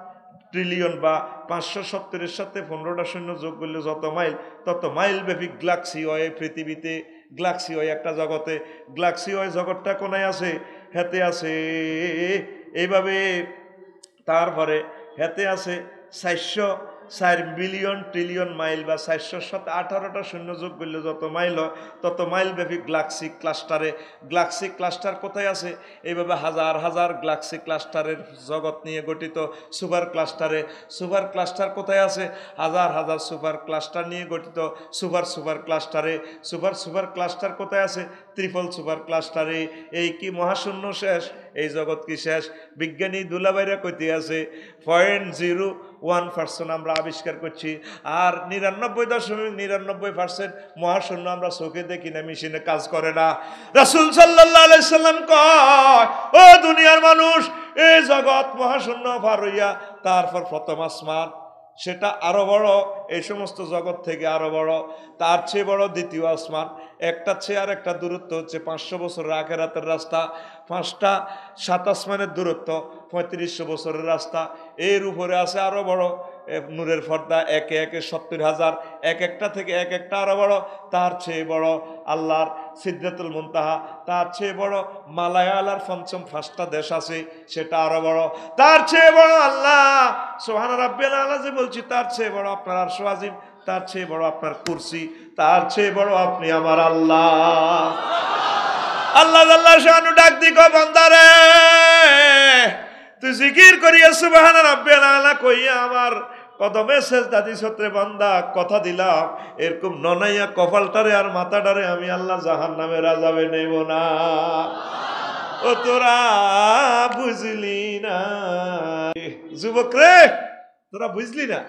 ট্রিলিয়ন বা পাঁচশো সত্তরের সাথে পনেরোটা শূন্য যোগ করলে যত মাইল তত মাইল ব্যাপী গ্লাক্সি হয় পৃথিবীতে হয় একটা জগতে গ্লাক্সিওয় জগৎটা কোনায় আছে হেতে আছে এইভাবে তারপরে হেতে আছে চারশো চার বিলিয়ন ট্রিলিয়ন মাইল বা চারশোর সাথে আঠারোটা শূন্য যোগ করলে যত মাইল হয় তত মাইল ব্যাপী গ্লাক্সি ক্লাস্টারে গ্লাক্সি ক্লাস্টার কোথায় আছে এইভাবে হাজার হাজার গ্লাক্সি ক্লাস্টারের জগৎ নিয়ে গঠিত সুপার ক্লাস্টারে সুপার ক্লাস্টার কোথায় আছে হাজার হাজার সুপার ক্লাস্টার নিয়ে গঠিত সুপার সুপার ক্লাস্টারে সুপার সুপার ক্লাস্টার কোথায় আছে ত্রিফল সুপার ক্লাস্টারে এই কি মহাশূন্য শেষ এই জগৎ কি শেষ বিজ্ঞানী দুলাবাইরা কইতে আছে পয়েন্ট জিরো ওয়ান পার্সেন্ট আমরা আবিষ্কার করছি আর নিরানব্বই দশমিক নিরানব্বই পার্সেন্ট মহাশূন্য আমরা চোখে দেখি না মেশিনে কাজ করে না রাসুল সাল্লাম ও দুনিয়ার মানুষ এই জগৎ মহাশূন্য ভার হইয়া তারপর প্রথম আসমান সেটা আরও বড় এই সমস্ত জগৎ থেকে আরও বড় তার চেয়ে বড় দ্বিতীয় আসমান একটা চেয়ার একটা দূরত্ব হচ্ছে পাঁচশো বছরের রাতের রাস্তা পাঁচটা সাতাশ মানের দূরত্ব পঁয়ত্রিশশো বছরের রাস্তা এর উপরে আছে আরও বড় নূরের ফর্দা একে একে সত্তর হাজার এক একটা থেকে এক একটা আরও বড় তার চেয়ে বড় আল্লাহর সিদ্ধাতুল মুন্তাহা তার চেয়ে বড় মালায়ালার পঞ্চম ফার্স্টটা দেশ আছে সেটা আরও বড় তার চেয়ে বড় আল্লাহ সোহান রাব্বেল আল্লাহ যে বলছি তার চেয়ে বড় আপনার আর সোহাজিম তার চেয়ে বড় আপনার কুরসি তার চেয়ে বড় আপনি আমার আল্লাহ আল্লাহ আল্লাহ শাহানু ডাক দিক বন্দারে তুই জিকির করিয়া সুবাহানা রব্বিল কইয়া আমার কদমে শেষ দাদি সত্রে বান্দা কথা দিলাম এরকম ননাইয়া কপালটারে আর মাথাটারে আমি আল্লাহ জাহান নামে রাজাবে নেব না ও তোরা বুঝলি না যুবক রে তোরা বুঝলি না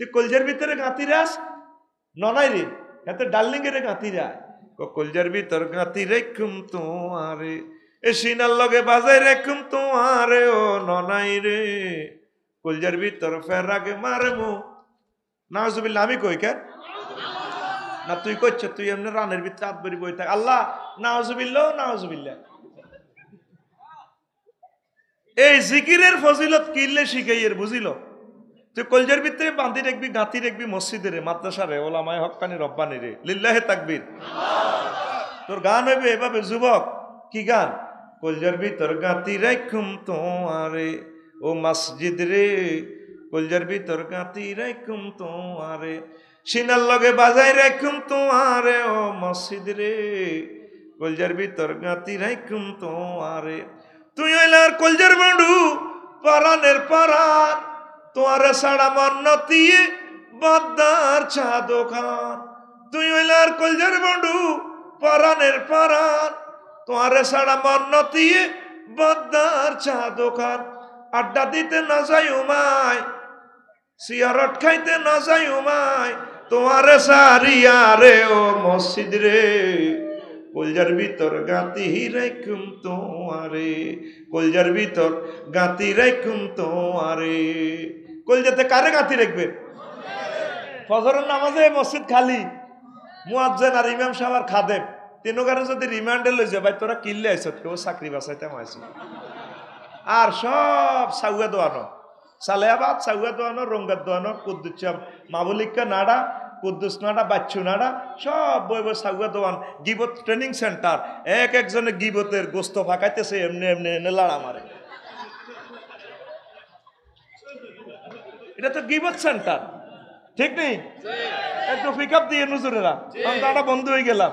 তুই কলজার ভিতরে রাস ননাই রে এতে ডার্লিং এর রা কলজার ভিতর গাঁতি রেখুম তোমারে এ সিনার লগে বাজাই রেখুম তোমারে ও ননাই রে কলজার ভিতর ফের আগে মারমু না জুবিল্লা আমি কই কেন না তুই করছ তুই এমনি রানের ভিতরে হাত বেরি বই থাক আল্লাহ না নাওজুবিল্লা এই জিকিরের ফজিলত কিনলে শিখাইয়ের বুঝিল তুই কলজের ভিতরে বাঁধি রেখবি গাঁথি রেখবি মসজিদে রে মাদ্রাসারে ওলামায় হকানি রব্বানি রে লিল্লাহে তাকবির তোর গান হইবে এভাবে যুবক কি গান কলজার ভিতর গাঁতি রাখুম তোমারে ও মসজিদ রে কলজার ভিতর গাঁতি রাখুম তোমারে সিনার লগে বাজাই রাখুম তোমারে ও মসজিদ রে কলজার ভিতর গাঁতি রাখুম তোমারে তুই হইলার কলজার বন্ধু পারানের পারা তোমার সাড়া মান্নতি বাদ্দার চা দোকান তুই ওইলার কলজার বন্ডু পরানের পরান তোমার সাড়া মান্নতি বাদ্দার চা দোকান আড্ডা দিতে না যাই উমায় সিয়ারট খাইতে না যাই উমায় তোমার সারিয়া রে ও মসজিদ রে কলজার ভিতর গাতি রাইকুম তোমারে কলজার ভিতর গাতি রাইকুম তোমারে কলজাতে কারে গাঁতি রাখবে ফজরের নামাজে মসজিদ খালি মুয়াজ্জেন আর ইমাম সাহেব আর খাদেম তিনকারে যদি রিমান্ডে লই যায় ভাই তোরা কিনলে আইস কেউ চাকরি বাসাইতে আইস আর সব সাউয়া দোয়ানো সালেহাবাদ সাউয়া দোয়ানো রঙ্গার দোয়ানো কুদ্দুস মাবুলিকা নাড়া কুদ্দুস নাড়া বাচ্চু নাড়া সব বই বই সাউয়া দোয়ান গিবত ট্রেনিং সেন্টার এক একজনে গিবতের গোস্ত ফাঁকাইতেছে এমনি এমনি এনে লাড়া মারে এটা তো গিবত সেন্টার ঠিক নেই একটু পিক আপ দিয়ে নজরেরা আমি তাটা বন্ধ হয়ে গেলাম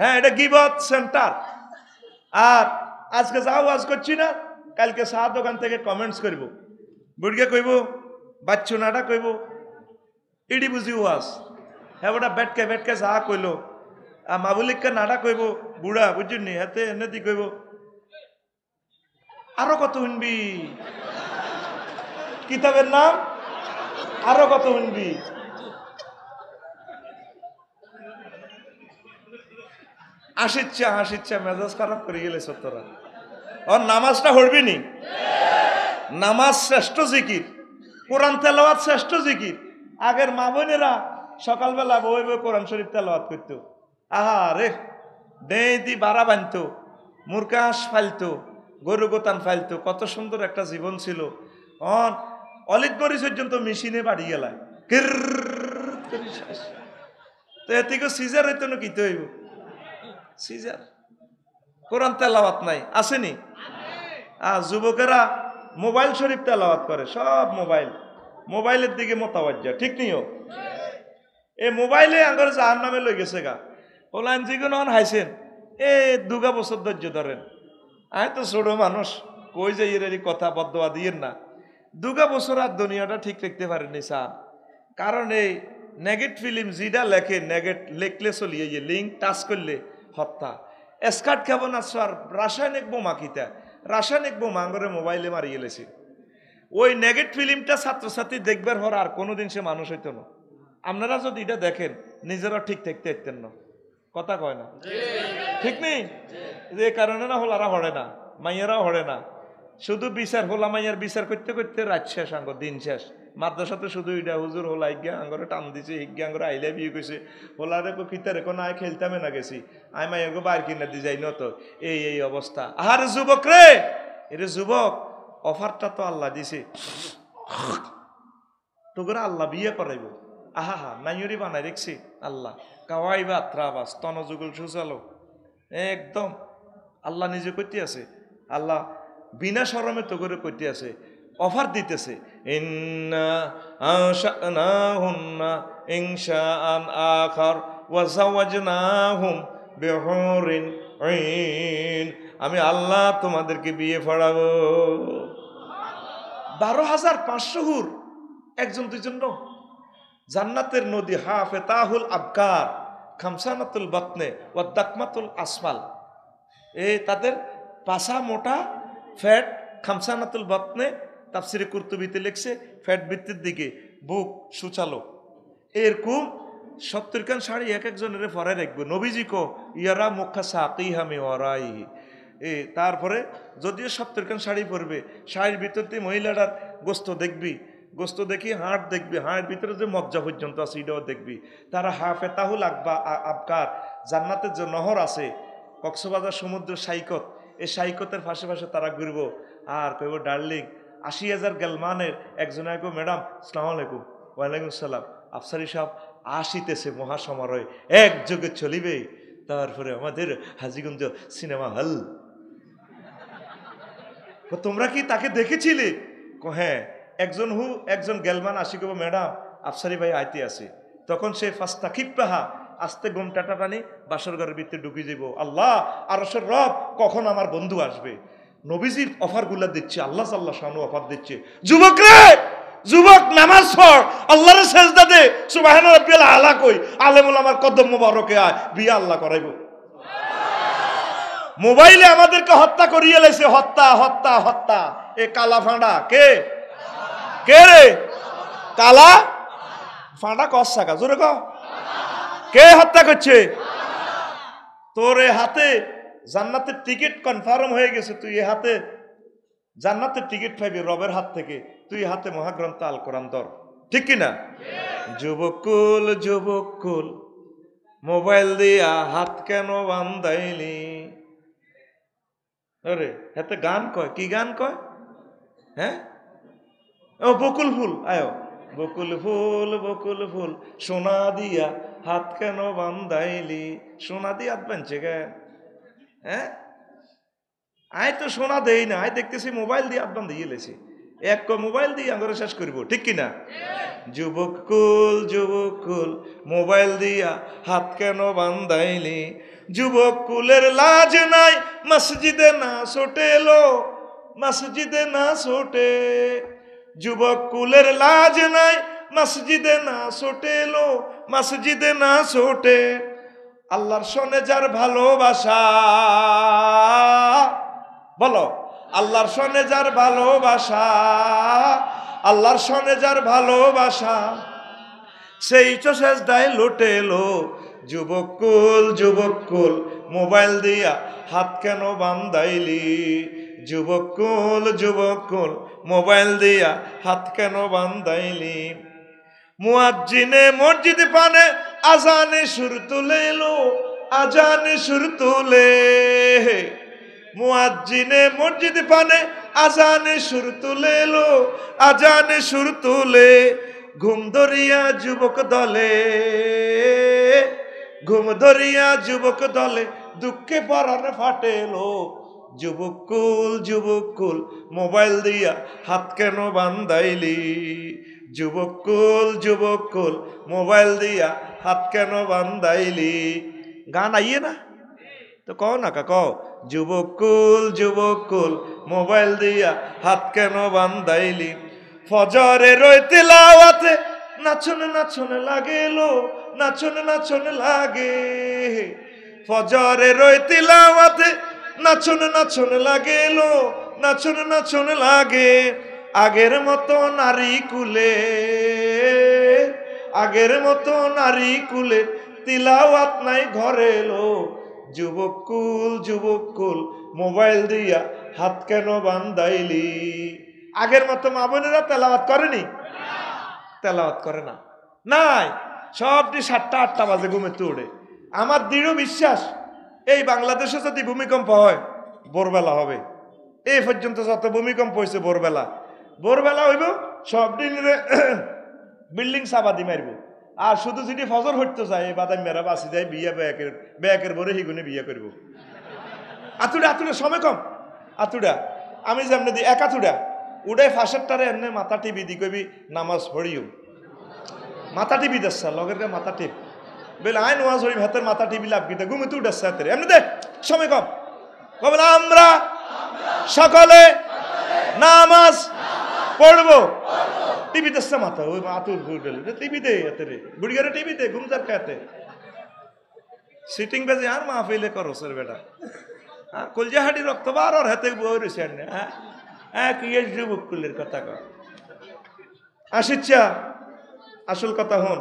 হ্যাঁ এটা গিবত সেন্টার আর আজকে যা ওয়াজ করছি না কালকে চা দোকান থেকে কমেন্টস করব বুড়িকে কইব বাচ্চু নাটা কইব ইডি বুঝি ওয়াজ হ্যাঁ ওটা বেটকে বেটকে যা কইলো আর মাবুলিককে নাটা কইব বুড়া বুঝুননি হাতে এনে দি কইব আরো কত শুনবি কিতাবের নাম আরো কত শুনবি আসিচ্ছা হাসিচ্ছা মেজাজ খারাপ করে গেলে তোরা আর নামাজটা হড়বি নি নামাজ শ্রেষ্ঠ জিকির কোরআন তেলাওয়াত শ্রেষ্ঠ জিকির আগের মা বোনেরা সকালবেলা বই বই কোরআন শরীফ তেলাওয়াত করতো আহা রে দি বাড়া বানত মুরকাশ ফালতো গরু গোতান ফালতো কত সুন্দর একটা জীবন ছিল অন অলিক করি পর্যন্ত মেশিনে বাড়ি গেলায় তো এতে সিজার হইতো না কিতে হইব সিজার কোরআন তেলাওয়াত নাই আসেনি আর যুবকেরা মোবাইল শরীফ তেলাওয়াত করে সব মোবাইল মোবাইলের দিকে মোতাবাজ্জা ঠিক নিও এ মোবাইলে আঙ্গর জাহার নামে লই গেছে গা ওলাইন জিগুন অন হাইছেন এ দুগা বছর ধৈর্য ধরেন আয় তো ছোট মানুষ কই যাই এর কথা বদয়া দিয়ে না দুগা বছর আর দুনিয়াটা ঠিক রাখতে পারেনি সা কারণ এই নেগেট ফিল্ম যেটা লেখে নেগেট লেখলে চলিয়ে যে লিঙ্ক টাচ করলে হত্যা না ক্ষেপণাস্ত্র রাসায়নিক বোমা কিতা রাসায়নিক বোমা আঙরে মোবাইলে মারি গেলেছে ওই নেগেট ফিল্মটা ছাত্রছাত্রী দেখবার হর আর কোনোদিন সে মানুষ হইতো না আপনারা যদি এটা দেখেন নিজেরা ঠিক থাকতে দেখতেন না কথা কয় না ঠিক নেই যে কারণে না হল হরে না মাইয়েরাও হরে না শুধু বিচার হোলামাইয়ার বিচার করতে করতে রাত শেষ আঙ্গ দিন শেষ মাদ্রাসাতে শুধু এটা হুজুর হোলা ইজ্ঞা আঙ্গরে টান দিছে ইজ্ঞা আঙ্গরে আইলে বিয়ে কইছে হোলা রেখো খিতা রেখো না খেলতামে না গেছি আই মাই আগে বাইর কিনে দি যাই নতো এই এই অবস্থা আহারে যুবক রে এরে যুবক অফারটা তো আল্লাহ দিছে তোগরা আল্লাহ বিয়ে করাইব আহা হা নাইয়রি বানাই রেখছি আল্লাহ বা স্তন যুগল সুচালো একদম আল্লাহ নিজে করতে আছে আল্লাহ বিনা সরমে তো করে কইতে আছে অফার দিতেছে আমি আল্লাহ তোমাদেরকে বিয়ে পড়াবো বারো হাজার পাঁচশো হুর একজন দুজন জান্নাতের নদী হা ফেতাহুল আবকার খামসানাতুল বাতনে দাকমাতুল আসমাল এ তাদের পাশা মোটা ফ্যাট খামসানাতুল বাতনে তাপসিরে কুর্তুবিতে লেখছে ফ্যাট বৃত্তির দিকে বুক সুচালক এরকম সত্তর কান শাড়ি এক একজনের ফরে রাখবে নবীজি কো ইয়ারা মুখা হামি মেওয়ারাই এ তারপরে যদিও সত্তর কান শাড়ি পরবে শাড়ির ভিতর দিয়ে মহিলারা গোস্ত দেখবি গোস্ত দেখি হাঁট দেখবি হাড়ের ভিতরে যে মজ্জা পর্যন্ত আছে এটাও দেখবি তারা হাফেতাহুল আকবা আবকার জান্নাতের যে নহর আছে কক্সবাজার সমুদ্র সাইকত এই সাইকতের ফাঁসে ফাঁসে তারা ঘুরবো আর কইব ডার্লিং আশি হাজার গেলমানের একজনে কইব ম্যাডাম সালাম আলাইকুম ওয়ালাইকুম সালাম আফসারি সাহেব আসিতেছে মহাসমারোহে একযোগে চলিবে তারপরে আমাদের হাজিগঞ্জ সিনেমা হল তোমরা কি তাকে দেখেছিলে হ্যাঁ একজন হু একজন গেলমান আসি কব ম্যাডাম আফসারি ভাই আইতে আসে তখন সে ফাস্তা ক্ষিপ্পাহা আস্তে টাটা টানি বাসর ঘরের ভিতরে ঢুকে যাব আল্লাহ আর রব কখন আমার বন্ধু আসবে নবীজির অফারগুলো দিচ্ছে আল্লাহ সাল্লাহ শাহানু অফার দিচ্ছে যুবক রে যুবক নামাজ পড় আল্লাহর সেজদা দে সুবাহান রাব্বিল আলা কই আলেমুল আমার কদম্য মুবারকে আয় বিয়া আল্লাহ করাইব মোবাইলে আমাদেরকে হত্যা করিয়ে লাইছে হত্যা হত্যা হত্যা এ কালা ফাঁড়া কে কে রে কালা ফাঁড়া কস শাখা জোরে ক কে হত্যা করছে তোর এ হাতে জান্নাতের টিকিট কনফার্ম হয়ে গেছে তুই এ হাতে জান্নাতের টিকিট পাইবি রবের হাত থেকে তুই হাতে মহাগ্রন্থ আল কোরআন ধর ঠিক কিনা যুবকুল যুবকুল মোবাইল দিয়া হাত কেন বান্ধাইলি আরে হাতে গান কয় কি গান কয় হ্যাঁ ও বকুল ফুল আয়ো বকুল ফুল বকুল ফুল সোনা দিয়া হাত কেন বান্ধাইলি সোনা দিয়ে হাত বানছে হ্যাঁ আয় তো সোনা দেই না আয় দেখতেছি মোবাইল দিয়ে হাত বান্ধিয়ে লেছি এক মোবাইল দিয়ে আমরা শেষ করিব ঠিক কিনা যুবক কুল যুবক কুল মোবাইল দিয়া হাত কেন বান্ধাইলি যুবক কুলের লাজ নাই মসজিদে না সোটেলো মসজিদে না সোটে যুবক কুলের লাজ নাই মসজিদে না সোটেলো মসজিদে না সোটে আল্লাহর সনে যার ভালোবাসা বলো আল্লাহর সনে যার ভালোবাসা আল্লাহর সনে যার ভালোবাসা সেই চোশেষ দায় কুল যুবকুল কুল মোবাইল দিয়া হাত কেন বান্ধাইলি যুবকুল যুবকুল মোবাইল দিয়া হাত কেন বান্ধাইলি মুয়াজ্জিনে মসজিদে পানে আজানে সুর তুলে এলো আজানে সুর তুলে মুয়াজ্জিনে মসজিদে পানে আজানে সুর তুলে এলো আজানে সুর তুলে ঘুম ধরিয়া যুবক দলে ঘুম ধরিয়া যুবক দলে দুঃখে পরাণ ফাটেলো যুবকুল যুবকুল মোবাইল দিয়া হাত কেন বান্ধাইলি যুবকুল যুবকুল মোবাইল দিয়া হাত কেন বান্ধাইলি গান আইয়ে না তো কও না কা যুবকুল যুবকুল মোবাইল দিয়া হাত কেন বান্ধাইলি ফজরে রইতে লাওয়াতে নাচন নাচন লাগেলো নাচন নাচন লাগে ফজরে রইতে লাওয়াতে নাচনে নাচনে লাগে এলো নাচনে নাচনে লাগে আগের মতো নারী কুলে আগের মতো নারী কুলে তিলাওয়াত নাই ঘরে এলো যুবক কুল যুবক কুল মোবাইল দিয়া হাত কেন বান্দাইলি আগের মতো মা বোনেরা তেলাওয়াত করেনি তেলাওয়াত করে না নাই সবটি সাতটা আটটা বাজে ঘুমে তুড়ে আমার দৃঢ় বিশ্বাস এই বাংলাদেশে যদি ভূমিকম্প হয় ভোরবেলা হবে এই পর্যন্ত যত ভূমিকম্প হয়েছে ভোরবেলা ভোরবেলা হইব সব দিন <coughs> বিল্ডিং সাবাদি মারব আর শুধু যদি ফজর হইতে যায় এই বাদাম মেরা বাঁচি যায় বিয়ে ব্যাকের ব্যাকের ভরে হিগুনে বিয়ে করব আতুড়া আতুড়া সময় কম আতুড়া আমি যেমন দি এক আতুড়া উডাই টারে এমনি মাথা টিপি দি কবি নামাজ পড়িও মাথা টিপি দেশা লগের মাথা টিপ বেলা আইন ওয়াজ শরীফ মাথা টিপি লাভ কিনতে ঘুমিতে উঠেছে হাতের এমনি দে সময় কম কবে আমরা সকালে নামাজ পড়বো টিভিতে মাথা ওই মাতুর ঘুরে টিভিতে হাতে রে বুড়িগারে টিভিতে সিটিং বেজে আর মাহফিলে করো স্যার বেটা আর কলজাহাটি রক্তবার আর হাতে বই রয়েছে হ্যাঁ হ্যাঁ কি যুবক কুলের কথা কর আশিচ্ছা আসল কথা হন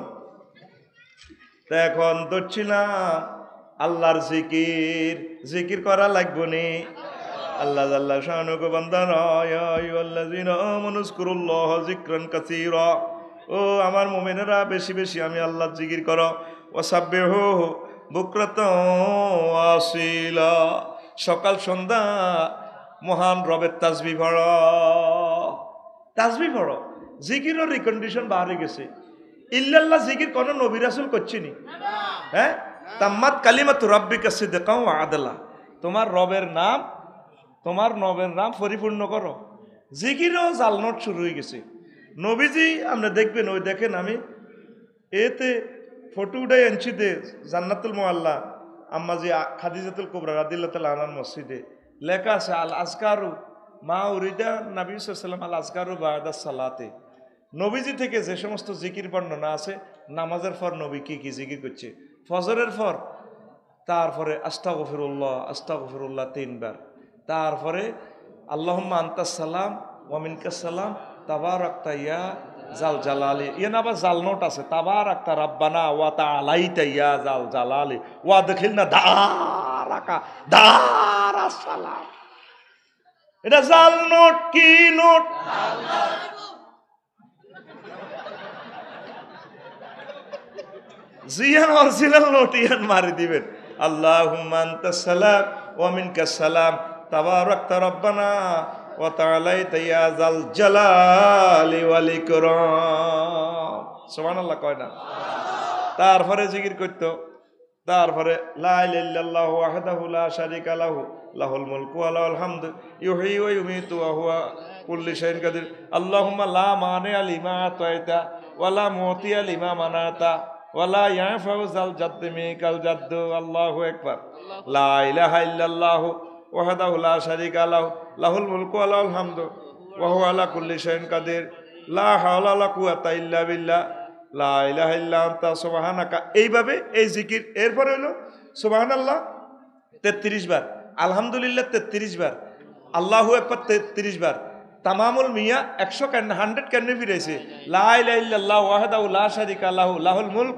তা এখন ধরছিলাম আল্লাহর জিকির জিকির করা লাগবো নি আল্লাহ আল্লাহ শাহানুগবন্ধন মনুস্কুরুল্লাহ জিক্রন কাসির ও আমার মোমেনেরা বেশি বেশি আমি আল্লাহ জিকির করো ও হো বুক্রত আসিল সকাল সন্ধ্যা মহান রবের তাজবি ভর তাজবি ভর জিকিরও রিকন্ডিশন বাহারে গেছে ইল্লাল্লাহ জিকির কোনো নবী রাসুল করছিনি হ্যাঁ তাম্মাত কালিমাত রব্বিকা সিদ্দিকাও আদলা তোমার রবের নাম তোমার নবের নাম পরিপূর্ণ করো জিকিরও জালনট শুরু হয়ে গেছে নবীজি আমরা দেখবেন ওই দেখেন আমি এতে ফটো উঠাই আনছি দে জান্নাতুল মোয়াল্লা আম্মা যে খাদিজাতুল কুবরা রাদিল্লা তাল আনার মসজিদে লেখা আছে আল আজকারু মা উরিদা নবী সাল্লাম আল আজকারু বাদাস সালাতে নবীজি থেকে যে সমস্ত জিকির বর্ণনা আছে নামাজের পর নবী কী কী জিকির করছে ফজরের পর তারপরে আস্তা গফিরুল্লাহ আস্তা গফিরুল্লাহ তিনবার তারপরে আল্লাহম্মা আন্তাসাল্লাম ওয়ামিনকাসাল্লাম তাবার আক্তা ইয়া জাল জালালি ইয়ে না আবার জাল নোট আছে তাবার আক্তা রাব্বানা ওয়া তা আলাইতা ইয়া জাল জালালি ওয়া দেখিল না দারাকা আকা এটা জাল নোট কি নোট জিয়ান অরিজিনাল নোটিয়ান মারি দিবেন আল্লাহ সালাম ওয়ামিনকা সালাম তাবারাকতা রব্বানা ওয়া তাআলাই তাইয়াজাল জালালি ওয়াল ইকরাম সুবহানাল্লাহ কয় না তারপরে জিকির করত তারপরে লা ইলাহা ওয়াহদাহু লা শারীকা লাহু লাহুল মুলকু ওয়া লাহুল হামদু ইউহয়ী ওয়া ইউমীতু ওয়া হুয়া কুল্লি শাইইন কাদির আল্লাহুম্মা লা মানিআ লিমা আতাইতা ওয়া লা মুতিয়া লিমা মানাতা ওয়ালা ইয়াফাউ জাল জাদ্দিমি কাল জাদ্দু আল্লাহু আকবার লা ইলাহা ইল্লাল্লাহ ওয়াহদাহু লা শারীকা লাহু লাহুল মুলকু ওয়া লাহুল হামদু ওয়া হুয়া আলা কুল্লি শাইইন কাদির লা হাওলা ওয়ালা কুওয়াতা ইল্লা বিল্লাহ লা ইলাহা ইল্লা আনতা সুবহানাকা এইভাবে এই জিকির এরপর হলো সুবহানাল্লাহ 33 বার আলহামদুলিল্লাহ 33 বার আল্লাহু আকবার 33 বার তামামুল মিয়া একশো ক্যান্ড হান্ড্রেড ক্যান্ডে ফিরেছে লাহ লাহ ওয়াহদাউ লা শারিক লাহু লাহুল মুলক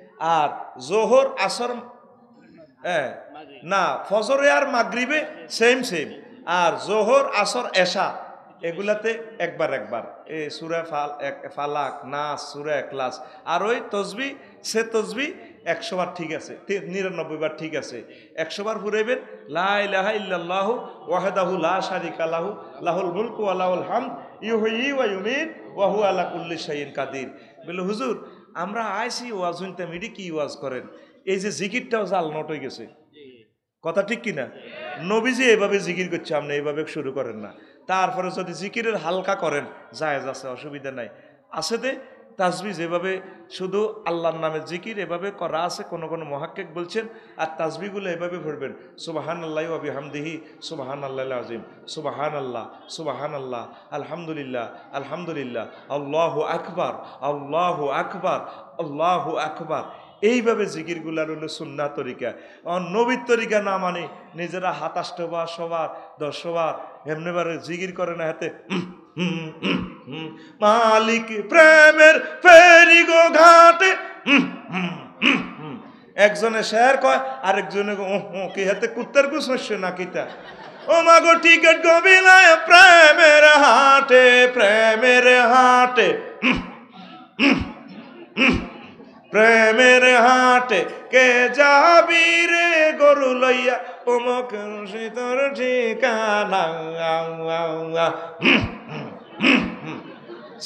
আর জোহর আসর না ফজরে আর মাগরিবে সেম সেম আর জোহর আসর এশা এগুলাতে একবার একবার এ সুরে ফাল এক ফালাক নাচ সুরে ক্লাস আর ওই তসবি সে তসবি একশো বার ঠিক আছে নিরানব্বই বার ঠিক আছে একশো বার ঘুরেবেন লাহ ওয়াহেদাহু লা শারিক আলাহু লাহুল মুলকু আলাহুল হাম ইউহি ওয়া ইউমিন ওয়াহু আলা কুল্লি শাইন কাদির বলে হুজুর আমরা আইসি ওয়াজ শুনতাম এটি কি ওয়াজ করেন এই যে জিকিরটাও জাল নট হয়ে গেছে কথা ঠিক কিনা নবীজি এভাবে জিকির করছে আপনি এইভাবে শুরু করেন না তারপরে যদি জিকিরের হালকা করেন জায়েজ আছে অসুবিধা নাই আছে দে তাজবি যেভাবে শুধু আল্লাহর নামে জিকির এভাবে করা আছে কোনো কোনো মহাক্কেক বলছেন আর তাজবিগুলো এভাবে ভরবেন সুবাহান আল্লাহ আবি হামদিহি সুবাহান আল্লাহ আজিম সুবাহান আল্লাহ সুবাহান আল্লাহ আলহামদুলিল্লাহ আলহামদুলিল্লাহ আল্লাহ আকবর আল্লাহ আকবর আল্লাহ আকবর এইভাবে জিকিরগুলার হলো সুন্না তরিকা নবীর তরিকা না মানে নিজেরা হাতাষ্টবার সবার দশবার এমনিবারে জিকির করে না হাতে মালিক প্রেমের ফেরি গো ঘাটে একজনে শেয়ার কয় আরেকজনে কি হাতে কুত্তার কু শস্য না তা ও মাগো টিকেট গবিলায় প্রেমের হাটে প্রেমের হাটে প্রেমের হাটে কে যাবি রে গরু লইয়া অমুক শীতর ঠিকানা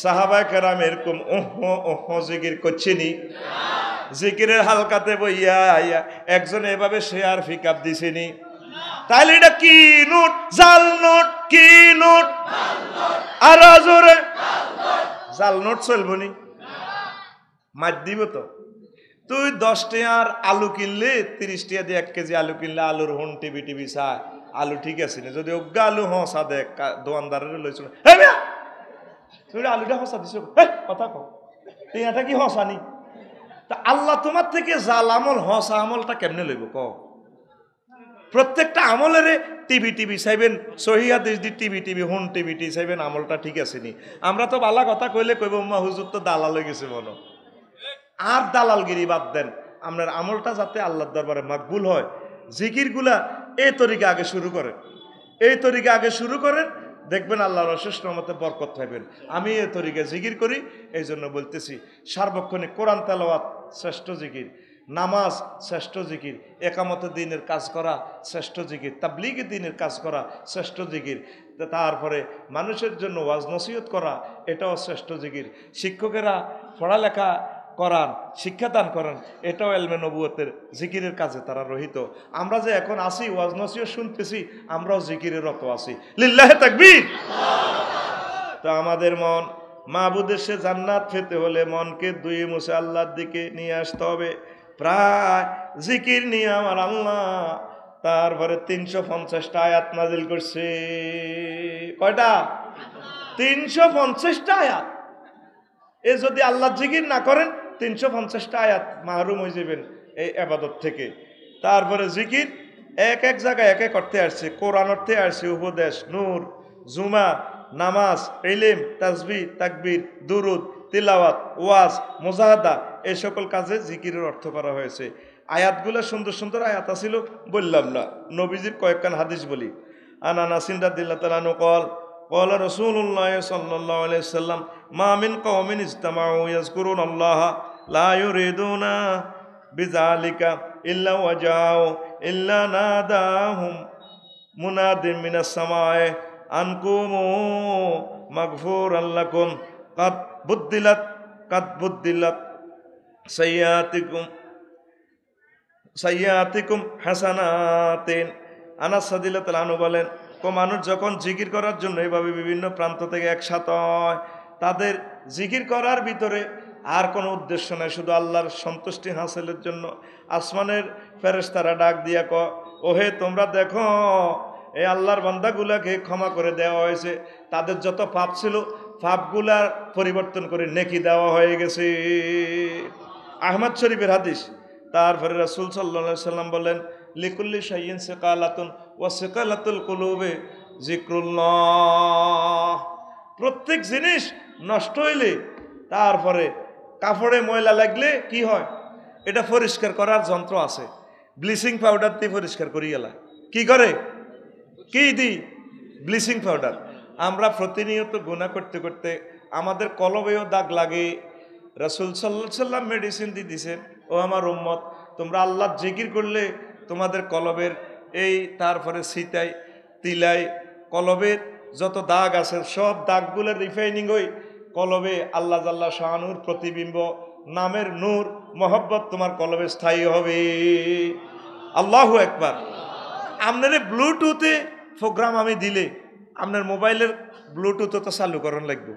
সাহাবায় কারাম এরকম ওহ ওহ জিকির করছিনি জিকিরের হালকাতে বইয়া একজন এভাবে শেয়ার পিক আপ দিছিনি তাইলে এটা কি নোট জাল নোট কি নোট আর জোরে জাল নোট চলবনি মাছ দিব তো তুই দশ টিয়ার আলু কিনলে তিরিশ টিয়া দিয়ে এক কেজি আলু কিনলে আলুর হন টিভি টিভি চা আলু ঠিক আছে না যদি অজ্ঞা আলু হসা দে দোকানদারের লইছিল তুই আলুটা হসা দিছ কথা কো টিয়াটা কি হসানি তা আল্লাহ তোমার থেকে জাল আমল হসা আমলটা কেমনে লইব ক প্রত্যেকটা আমলের টিভি টিভি চাইবেন সহিয়া দি টিভি টিভি হুন টিভি টি চাইবেন আমলটা ঠিক আছে নি আমরা তো বালা কথা কইলে কইব মা হুজুর তো দালালে গেছে মনো আর দালালগিরি বাদ দেন আপনার আমলটা যাতে আল্লাহর দরবারে মাকবুল হয় জিকিরগুলা এই তরিকা আগে শুরু করে এই তরিকা আগে শুরু করেন দেখবেন আল্লাহর অশেষ রহমতে বরকত থাকবেন আমি এ তরিকে জিকির করি এই জন্য বলতেছি সার্বক্ষণিক কোরআন তেলাওয়াত শ্রেষ্ঠ জিকির নামাজ শ্রেষ্ঠ জিকির একামত দিনের কাজ করা শ্রেষ্ঠ জিকির তাবলিগ দিনের কাজ করা শ্রেষ্ঠ জিকির তারপরে মানুষের জন্য ওয়াজ নসিহত করা এটাও শ্রেষ্ঠ জিকির শিক্ষকেরা পড়ালেখা করান শিক্ষাদান করেন এটাও এলমে নবুয়তের জিকিরের কাজে তারা রহিত আমরা যে এখন আসি ওয়াজ নসিও শুনতেছি আমরাও জিকিরের রত আছি লিল্লাহে তাকবীর তো আমাদের মন মাহবুদের সে জান্নাত খেতে হলে মনকে দুই মুসে আল্লাহর দিকে নিয়ে আসতে হবে প্রায় জিকির নিয়ে আমার আল্লাহ তারপরে তিনশো পঞ্চাশটা আয়াত নাজিল করছে কয়টা তিনশো পঞ্চাশটা আয়াত এ যদি আল্লাহ জিকির না করেন তিনশো পঞ্চাশটা আয়াত মাহরুম হয়ে যাবেন এই আবাদত থেকে তারপরে জিকির এক এক জায়গায় এক এক অর্থে আসছে কোরআন অর্থে আসছে উপদেশ নূর জুমা নামাজ এলিম তাজবি তাকবির দুরুদ তিলাওয়াত ওয়াজ মোজাহাদা এই সকল কাজে জিকিরের অর্থ করা হয়েছে আয়াতগুলো সুন্দর সুন্দর আয়াত আসিল বললাম না নবীজির কয়েকখান হাদিস বলি আনা নাসিন্দা দিল্লা তালানু কল কল রসুল্লাহ সাল্লাহ সাল্লাম মামিন কমিন ইস্তামাউরুন আল্লাহ লাউরিদুনা বিজালিকা ইল্লা ওয়াজাও ইল্লা নাদাহুম মুনাদিম মিনাস সামায়ে আনকুমু মাগফুর আল্লাকুম কাদ বুদ্দিলাত কাদ বুদ্দিলাত সাইয়াতিকুম সাইয়াতিকুম হাসানাতিন আনাস সাদিল্লাহ তালানু বলেন কো মানুষ যখন জিকির করার জন্য এভাবে বিভিন্ন প্রান্ত থেকে একসাথে হয় তাদের জিকির করার ভিতরে আর কোনো উদ্দেশ্য নাই শুধু আল্লাহর সন্তুষ্টি হাসিলের জন্য আসমানের ফেরেস্তারা ডাক দিয়া ক ওহে তোমরা দেখো এই আল্লাহর বান্দাগুলাকে ক্ষমা করে দেওয়া হয়েছে তাদের যত পাপ ছিল পাপগুলার পরিবর্তন করে নেকি দেওয়া হয়ে গেছে আহমদ শরীফের হাদিস তারপরে রাসুল সাল্লা সাল্লাম বলেন লিকুল্লি সাইন সেকালাতুন ও সেকালাতুল কুলুবে জিক্রুল্লাহ প্রত্যেক জিনিস নষ্ট হইলে তারপরে কাপড়ে ময়লা লাগলে কি হয় এটা পরিষ্কার করার যন্ত্র আছে ব্লিচিং পাউডার দিয়ে পরিষ্কার করি গেলা কি করে কি দি ব্লিচিং পাউডার আমরা প্রতিনিয়ত গুণা করতে করতে আমাদের কলবেও দাগ লাগে রাসুল সাল্লা সাল্লাম মেডিসিন দিয়ে দিছেন ও আমার উম্মত তোমরা আল্লাহ জিকির করলে তোমাদের কলবের এই তারপরে সিতাই তিলাই কলবের যত দাগ আছে সব দাগগুলোর রিফাইনিং ওই কলবে আল্লাহ জাল্লা শাহানুর প্রতিবিম্ব নামের নূর মোহব্বত তোমার কলবে স্থায়ী হবে আল্লাহ একবার আপনার ব্লুটুথে প্রোগ্রাম আমি দিলে আপনার মোবাইলের ব্লুটুথও তো চালু করণ লাগবে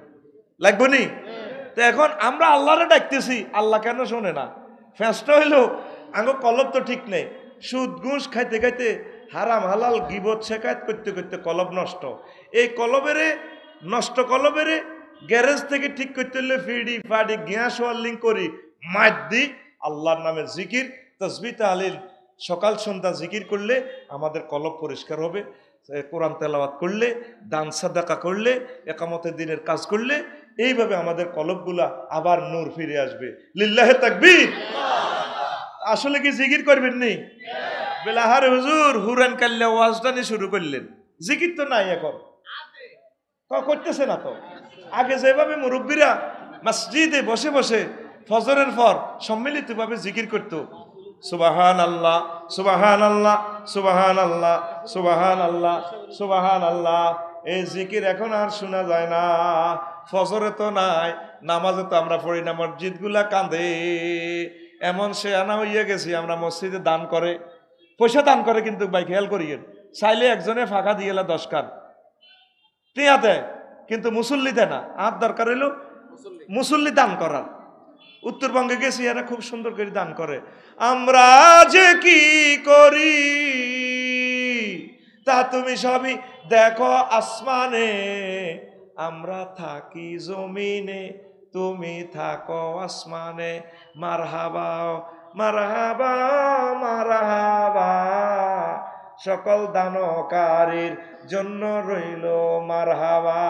লাগবে নি তো এখন আমরা আল্লাহরে ডাকতেছি আল্লাহ কেন শোনে না ফ্যাসটা হইলো আঙ্গ কলব তো ঠিক নেই সুদ গুঁস খাইতে খাইতে হারাম হালাল গিবত শেখায়ত করতে করতে কলব নষ্ট এই কলবেরে নষ্ট কলবেরে গ্যারেজ থেকে ঠিক করতে হলে ফিডি ফাডি গ্যাস ওয়ার্লিং করি মাঠ দিই আল্লাহর নামে জিকির তসবি তাহলিল সকাল সন্ধ্যা জিকির করলে আমাদের কলব পরিষ্কার হবে কোরআন তেলাওয়াত করলে দান সাদাকা করলে একামতের দিনের কাজ করলে এইভাবে আমাদের কলবগুলা আবার নূর ফিরে আসবে লিল্লাহে তাকবি আসলে কি জিকির করবেন নি বেলাহার হুজুর হুরান কাল্লা ওয়াজদানি শুরু করলেন জিকির তো নাই এখন করতেছে না তো আগে যেভাবে মুরব্বীরা মসজিদে বসে বসে ফজরের পর সম্মিলিতভাবে জিকির করত সুবাহান আল্লাহ সুবাহান আল্লাহ সুবাহান আল্লাহ সুবাহান আল্লাহ সুবাহান আল্লাহ এই জিকির এখন আর শোনা যায় না ফজরে তো নাই নামাজে তো আমরা পড়ি না মসজিদগুলা কাঁদে এমন সে আনা হইয়া গেছি আমরা মসজিদে দান করে পয়সা দান করে কিন্তু ভাই খেয়াল করিয়ে চাইলে একজনে ফাঁকা দিয়ে এলা দশকার টিয়া দেয় কিন্তু মুসল্লি দেয় না আর দরকার হইল মুসল্লি দান করার উত্তরবঙ্গে গেছি এরা খুব সুন্দর করে দান করে আমরা যে কি করি তা তুমি সবই দেখো আসমানে আমরা থাকি জমিনে তুমি থাকো আসমানে মারহাবা মারহাবা মারহাবা সকল দানকারীর জন্য রইল মারহাবা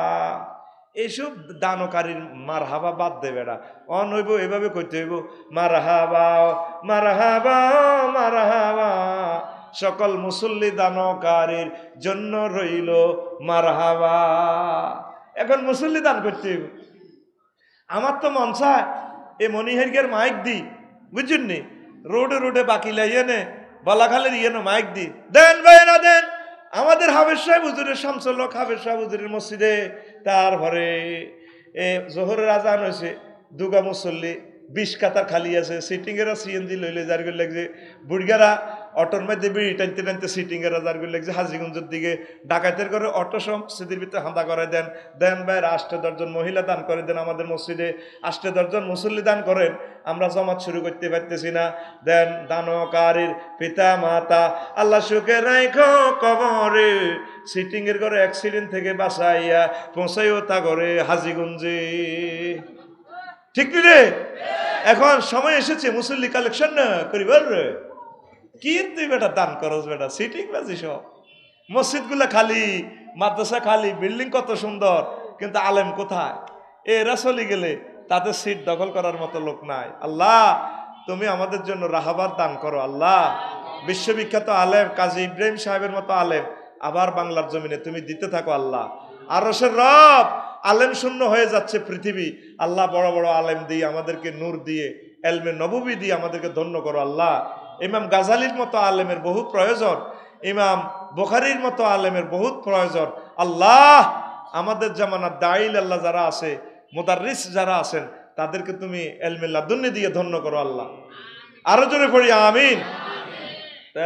এইসব দানকারীর মার বাদ দেবে না অন হইব এভাবে করতে হইব মার হাবা মার হাবা মার হাবা সকল মুসল্লি দানকারীর জন্য রইল মার হাবা এখন মুসল্লি দান করতে হইব আমার তো মন চায় এ মনিহারিকের মাইক দি বুঝছেন নি রোডে রোডে বাকি লাইয়ে নে বালাখালের ইয়েনো মাইক দি দেন ভাই না দেন আমাদের হাবের সাহেব হুজুরের শামসল্লক হাফেজ সাহেব হুজুরের মসজিদে তারপরে এ জোহরের আজান হয়েছে দুগা মুসল্লি বিশ কাতার খালি আছে সিটিংয়েরা সিএনজি লইলে যার লাগছে বুড়গারা অটোর মধ্যে বিড়ি টানতে টানতে সিটিংয়ের গুলো লেগেছে হাজিগঞ্জের দিকে ডাকাতের করে অটো সমস্তির ভিতরে হাঁদা করে দেন দেন ভাইয়ের আষ্টে দশজন মহিলা দান করে দেন আমাদের মসজিদে আষ্টে দশজন মুসল্লি দান করেন আমরা জমাত শুরু করতে পারতেছি না দেন দানকারীর পিতা মাতা আল্লাহ সুখে রাখো কবরে সিটিংয়ের করে অ্যাক্সিডেন্ট থেকে বাসাইয়া পৌঁছাইও তা করে হাজিগঞ্জে ঠিক রে এখন সময় এসেছে মুসল্লি কালেকশন না করিবার কি তুই বেটা দান করস বেটা সিটিং বাজি সব মসজিদগুলো খালি মাদ্রাসা খালি বিল্ডিং কত সুন্দর কিন্তু আলেম কোথায় এরা চলে গেলে তাদের সিট দখল করার মতো লোক নাই আল্লাহ তুমি আমাদের জন্য রাহাবার দান করো আল্লাহ বিশ্ববিখ্যাত আলেম কাজী ইব্রাহিম সাহেবের মতো আলেম আবার বাংলার জমিনে তুমি দিতে থাকো আল্লাহ আরসের রব আলেম শূন্য হয়ে যাচ্ছে পৃথিবী আল্লাহ বড় বড় আলেম দিয়ে আমাদেরকে নূর দিয়ে এলমে নববী দিয়ে আমাদেরকে ধন্য করো আল্লাহ ইমাম গাজালির মতো আলেমের বহু প্রয়োজন ইমাম বোখারির মতো আলেমের বহুত প্রয়োজন আল্লাহ আমাদের জামানার দাইল আল্লাহ যারা আছে মোদারিস যারা আছেন তাদেরকে তুমি এলমিল্লা দুর্নি দিয়ে ধন্য করো আল্লাহ আরো জোরে পড়ি আমিন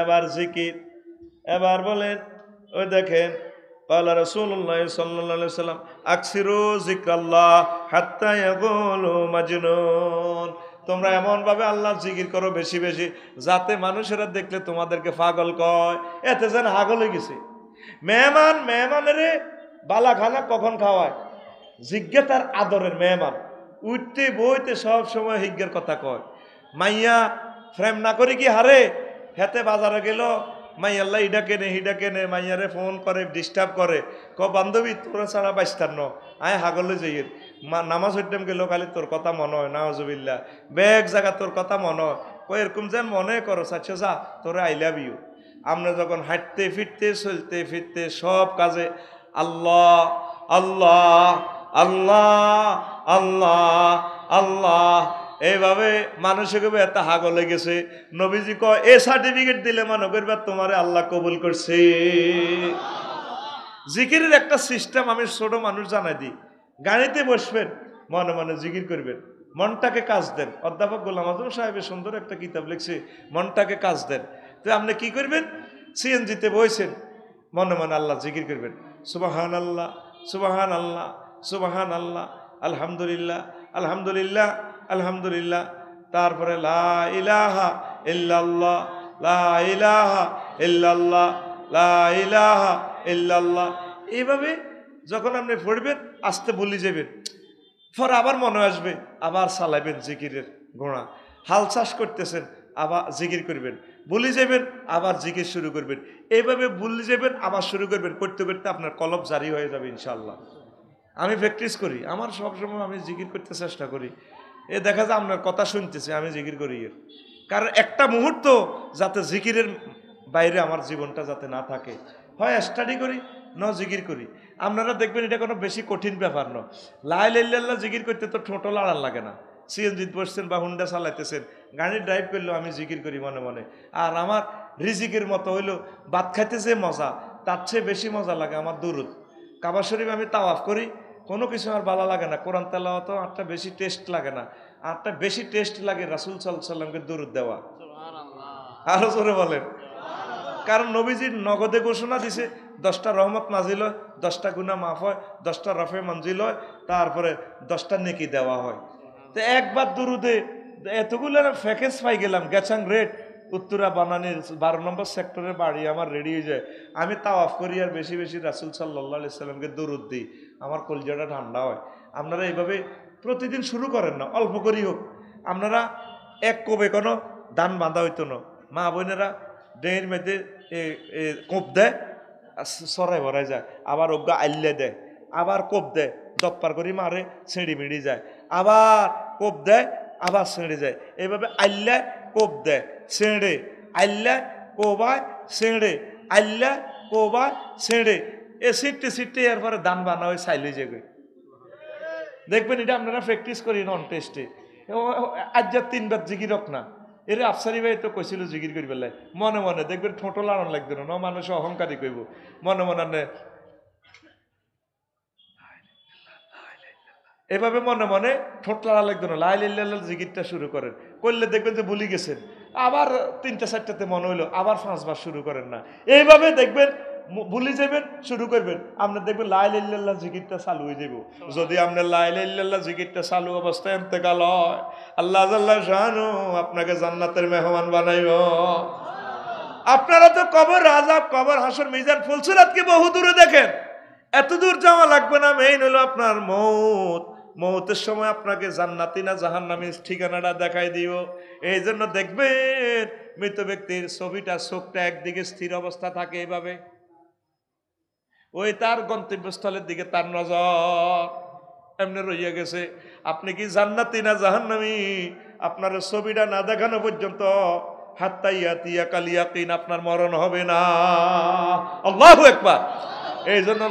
এবার জিকির এবার বলেন ওই দেখেন قال رسول الله صلى الله عليه তোমরা এমনভাবে আল্লাহর জিকির করো বেশি বেশি যাতে মানুষেরা দেখলে তোমাদেরকে পাগল কয় এতে যেন হাগল হয়ে গেছে মেহমান মেহমানের বালাখানা কখন খাওয়ায় জিজ্ঞে তার আদরের মেহমান উঠতে বইতে সব সময় হিজ্ঞের কথা কয় মাইয়া ফ্রেম না করে কি হারে হেতে বাজারে গেল মাই আল্লাহ ইডা কেনে হিডা কেনে মাইয়ারে ফোন করে ডিস্টার্ব করে ক বান্ধবী তোরা ছাড়া বাইস্তান্ন আয় হাগলে যাইয়ের মা নামাজ হইতাম গেল কালি তোর কথা মনে হয় নামাজবিল্লা বেগ জায়গা তোর কথা মনে হয় কই এরকম যেন মনে করো সাচ্ছো যা তোরে আই লাভ আমরা যখন হাঁটতে ফিরতে চলতে ফিরতে সব কাজে আল্লাহ আল্লাহ আল্লাহ আল্লাহ আল্লাহ এইভাবে মানুষকে এত হাগ গেছে নবীজি কয় এ সার্টিফিকেট দিলে মানো করবে তোমারে আল্লাহ কবুল করছে জিকিরের একটা সিস্টেম আমি ছোট মানুষ জানাই দিই গাড়িতে বসবেন মনে মনে জিগির করবেন মনটাকে কাজ দেন অধ্যাপক গোলাম আজম সাহেবের সুন্দর একটা কিতাব লিখছে মনটাকে কাজ দেন তো আপনি কি করবেন সিএনজিতে বইছেন মনে মনে আল্লাহ জিগির করবেন সুবাহান আল্লাহ সুবাহান আল্লাহ সুবাহান আল্লাহ আলহামদুলিল্লাহ আলহামদুলিল্লাহ আলহামদুলিল্লাহ তারপরে লা ইলাহা ইল্লাল্লাহ লা ইলাহা ইল্লাল্লাহ লা ইলাহা এইভাবে যখন আপনি পড়বেন আসতে বলি যাবেন ফর আবার মনে আসবে আবার চালাইবেন জিকিরের ঘোড়া হাল চাষ করতেছেন আবার জিকির করবেন বলি যাবেন আবার জিকির শুরু করবেন এইভাবে বলি যাবেন আবার শুরু করবেন করতে করতে আপনার কলব জারি হয়ে যাবে ইনশাল্লাহ আমি প্র্যাকটিস করি আমার সবসময় আমি জিকির করতে চেষ্টা করি এ দেখা যায় আপনার কথা শুনতেছি আমি জিকির করি কারণ একটা মুহূর্ত যাতে জিকিরের বাইরে আমার জীবনটা যাতে না থাকে হয় স্টাডি করি ন জিগির করি আপনারা দেখবেন এটা কোনো বেশি কঠিন ব্যাপার ন লাই লাইল্লা জিগির করতে তো ঠোঁটো লাড়ার লাগে না সিএনজিত বসছেন বা হুন্ডা চালাইতেছেন গাড়ি ড্রাইভ করলেও আমি জিকির করি মনে মনে আর আমার রিজিকের মতো হইলো ভাত খাইতে যে মজা তার চেয়ে বেশি মজা লাগে আমার দুরুদ কাবা শরীফ আমি তাওয়াফ করি কোনো কিছু আমার বালা লাগে না কোরআন তো আরটা বেশি টেস্ট লাগে না আরটা বেশি টেস্ট লাগে রাসুল সাল্লামকে দূরত দেওয়া আরও জোরে বলেন কারণ নবীজির নগদে ঘোষণা দিছে দশটা রহমত নাজিল হয় দশটা গুণা মাফ হয় দশটা রফে মঞ্জিল হয় তারপরে দশটা নেকি দেওয়া হয় তো একবার দুরুদে এতগুলো ফ্যাকেজ পাই গেলাম গেছাং রেট উত্তরা বানানির বারো নম্বর সেক্টরের বাড়ি আমার রেডি হয়ে যায় আমি তাও অফ করি আর বেশি বেশি রাসুল সাল্লাহ সাল্লামকে দৌড় দিই আমার কলজাটা ঠান্ডা হয় আপনারা এইভাবে প্রতিদিন শুরু করেন না অল্প করি হোক আপনারা এক কবে কোনো দান বাঁধা হইতো না মা বোনেরা ডেঙের মধ্যে কোপ দেয় সরাই ভরাই যায় আবার অজ্ঞা আল্লে দেয় আবার কোপ দেয় দপ্পার করে মারে ছেঁড়ি মিড়ি যায় আবার কোপ দেয় আবার ছেঁড়ে যায় এইভাবে আল্লে কোপ দেয় ছেঁড়ে আইলে কোবায় ছেঁড়ে আল্লে কোবায় ছেঁড়ে এ সিটটি সিটটি এরপরে দান বানা হয়ে সাইলে যাবে দেখবেন এটা আপনারা প্র্যাকটিস করি নন টেস্টে আজ্জার তিনবার রক না এর আফসারি ভাই তো কৈছিল জিগির করি পেলাই মনে মনে দেখবে ঠোঁটো লাড়ন লাগবে না মানুষ অহংকারী কইব মনে মনে এভাবে মনে মনে ঠোঁট লাড়া লাগতো না লাই লাল জিগিরটা শুরু করেন করলে দেখবেন যে ভুলি গেছেন আবার তিনটা চারটাতে মনে হইলো আবার ফাঁসবার শুরু করেন না এইভাবে দেখবেন ভুলে যাবেন শুরু করবেন আপনার দেখবেন লাইল্লাহ জিকিরটা চালু হয়ে যাব যদি আপনার লাইল্লাহ জিকিরটা চালু অবস্থায় এতেকাল হয় আল্লাহ জানো আপনাকে জান্নাতের মেহমান বানাইব আপনারা তো কবর রাজা কবর হাসর মিজান কি বহু দূরে দেখেন এত দূর যাওয়া লাগবে না মেইন হলো আপনার মৌত মৌতের সময় আপনাকে জান্নাতি না জাহান নামে ঠিকানাটা দেখাই দিও এই জন্য দেখবেন মৃত ব্যক্তির ছবিটা চোখটা একদিকে স্থির অবস্থা থাকে এভাবে ওই তার গন্তব্যস্থলের দিকে তার নজর এমনি রইয়া গেছে আপনি কি জান্নাতি না জাহান্নামি আপনার ছবিটা না দেখানো পর্যন্ত আপনার মরণ হবে না একবার এই জন্য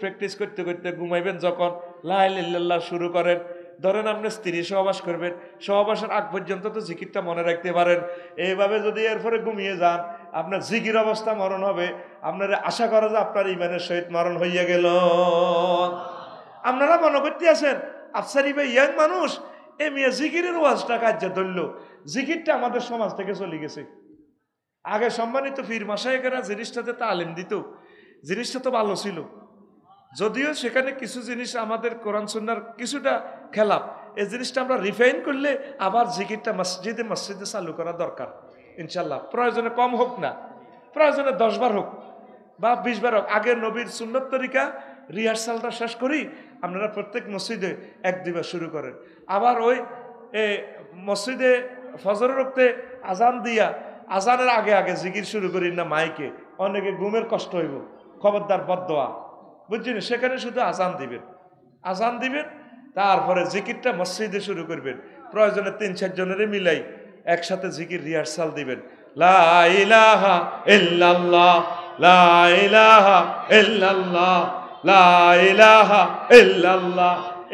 প্র্যাকটিস করতে করতে ঘুমাইবেন যখন লাইল্লাহ শুরু করেন ধরেন আপনি স্ত্রী সহবাস করবেন সহবাসের আগ পর্যন্ত তো জিকিরটা মনে রাখতে পারেন এইভাবে যদি এরপরে ঘুমিয়ে যান আপনার জিগির অবস্থা মরণ হবে আপনার আশা করা যে আপনার ইমানের সহিত মরণ হইয়া গেল আপনারা মনে করতে আছেন আফসারি ভাই ইয়াং মানুষ এ মেয়ে জিগিরের ওয়াজটা কার্য ধরল জিগিরটা আমাদের সমাজ থেকে চলে গেছে আগে সম্মানিত ফির মাসায়কেরা জিনিসটাতে তালিম দিত জিনিসটা তো ভালো ছিল যদিও সেখানে কিছু জিনিস আমাদের কোরআন সন্ন্যার কিছুটা খেলাপ এই জিনিসটা আমরা রিফাইন করলে আবার জিকিরটা মসজিদে মসজিদে চালু করা দরকার ইনশাল্লাহ প্রয়োজনে কম হোক না প্রয়োজনে দশবার হোক বা বিশবার হোক আগের নবীর সুন্নত তরিকা রিহার্সালটা শেষ করি আপনারা প্রত্যেক মসজিদে এক দুইবার শুরু করেন আবার ওই মসজিদে ফজর রক্তে আজান দিয়া আজানের আগে আগে জিকির শুরু করি না মাইকে অনেকে ঘুমের কষ্ট হইব খবরদার বদোয়া না সেখানে শুধু আজান দিবেন আজান দিবেন তারপরে জিকিরটা মসজিদে শুরু করবেন প্রয়োজনে তিন চারজনেরই মিলাই একসাথে জিকির রিহার্সাল দিবেন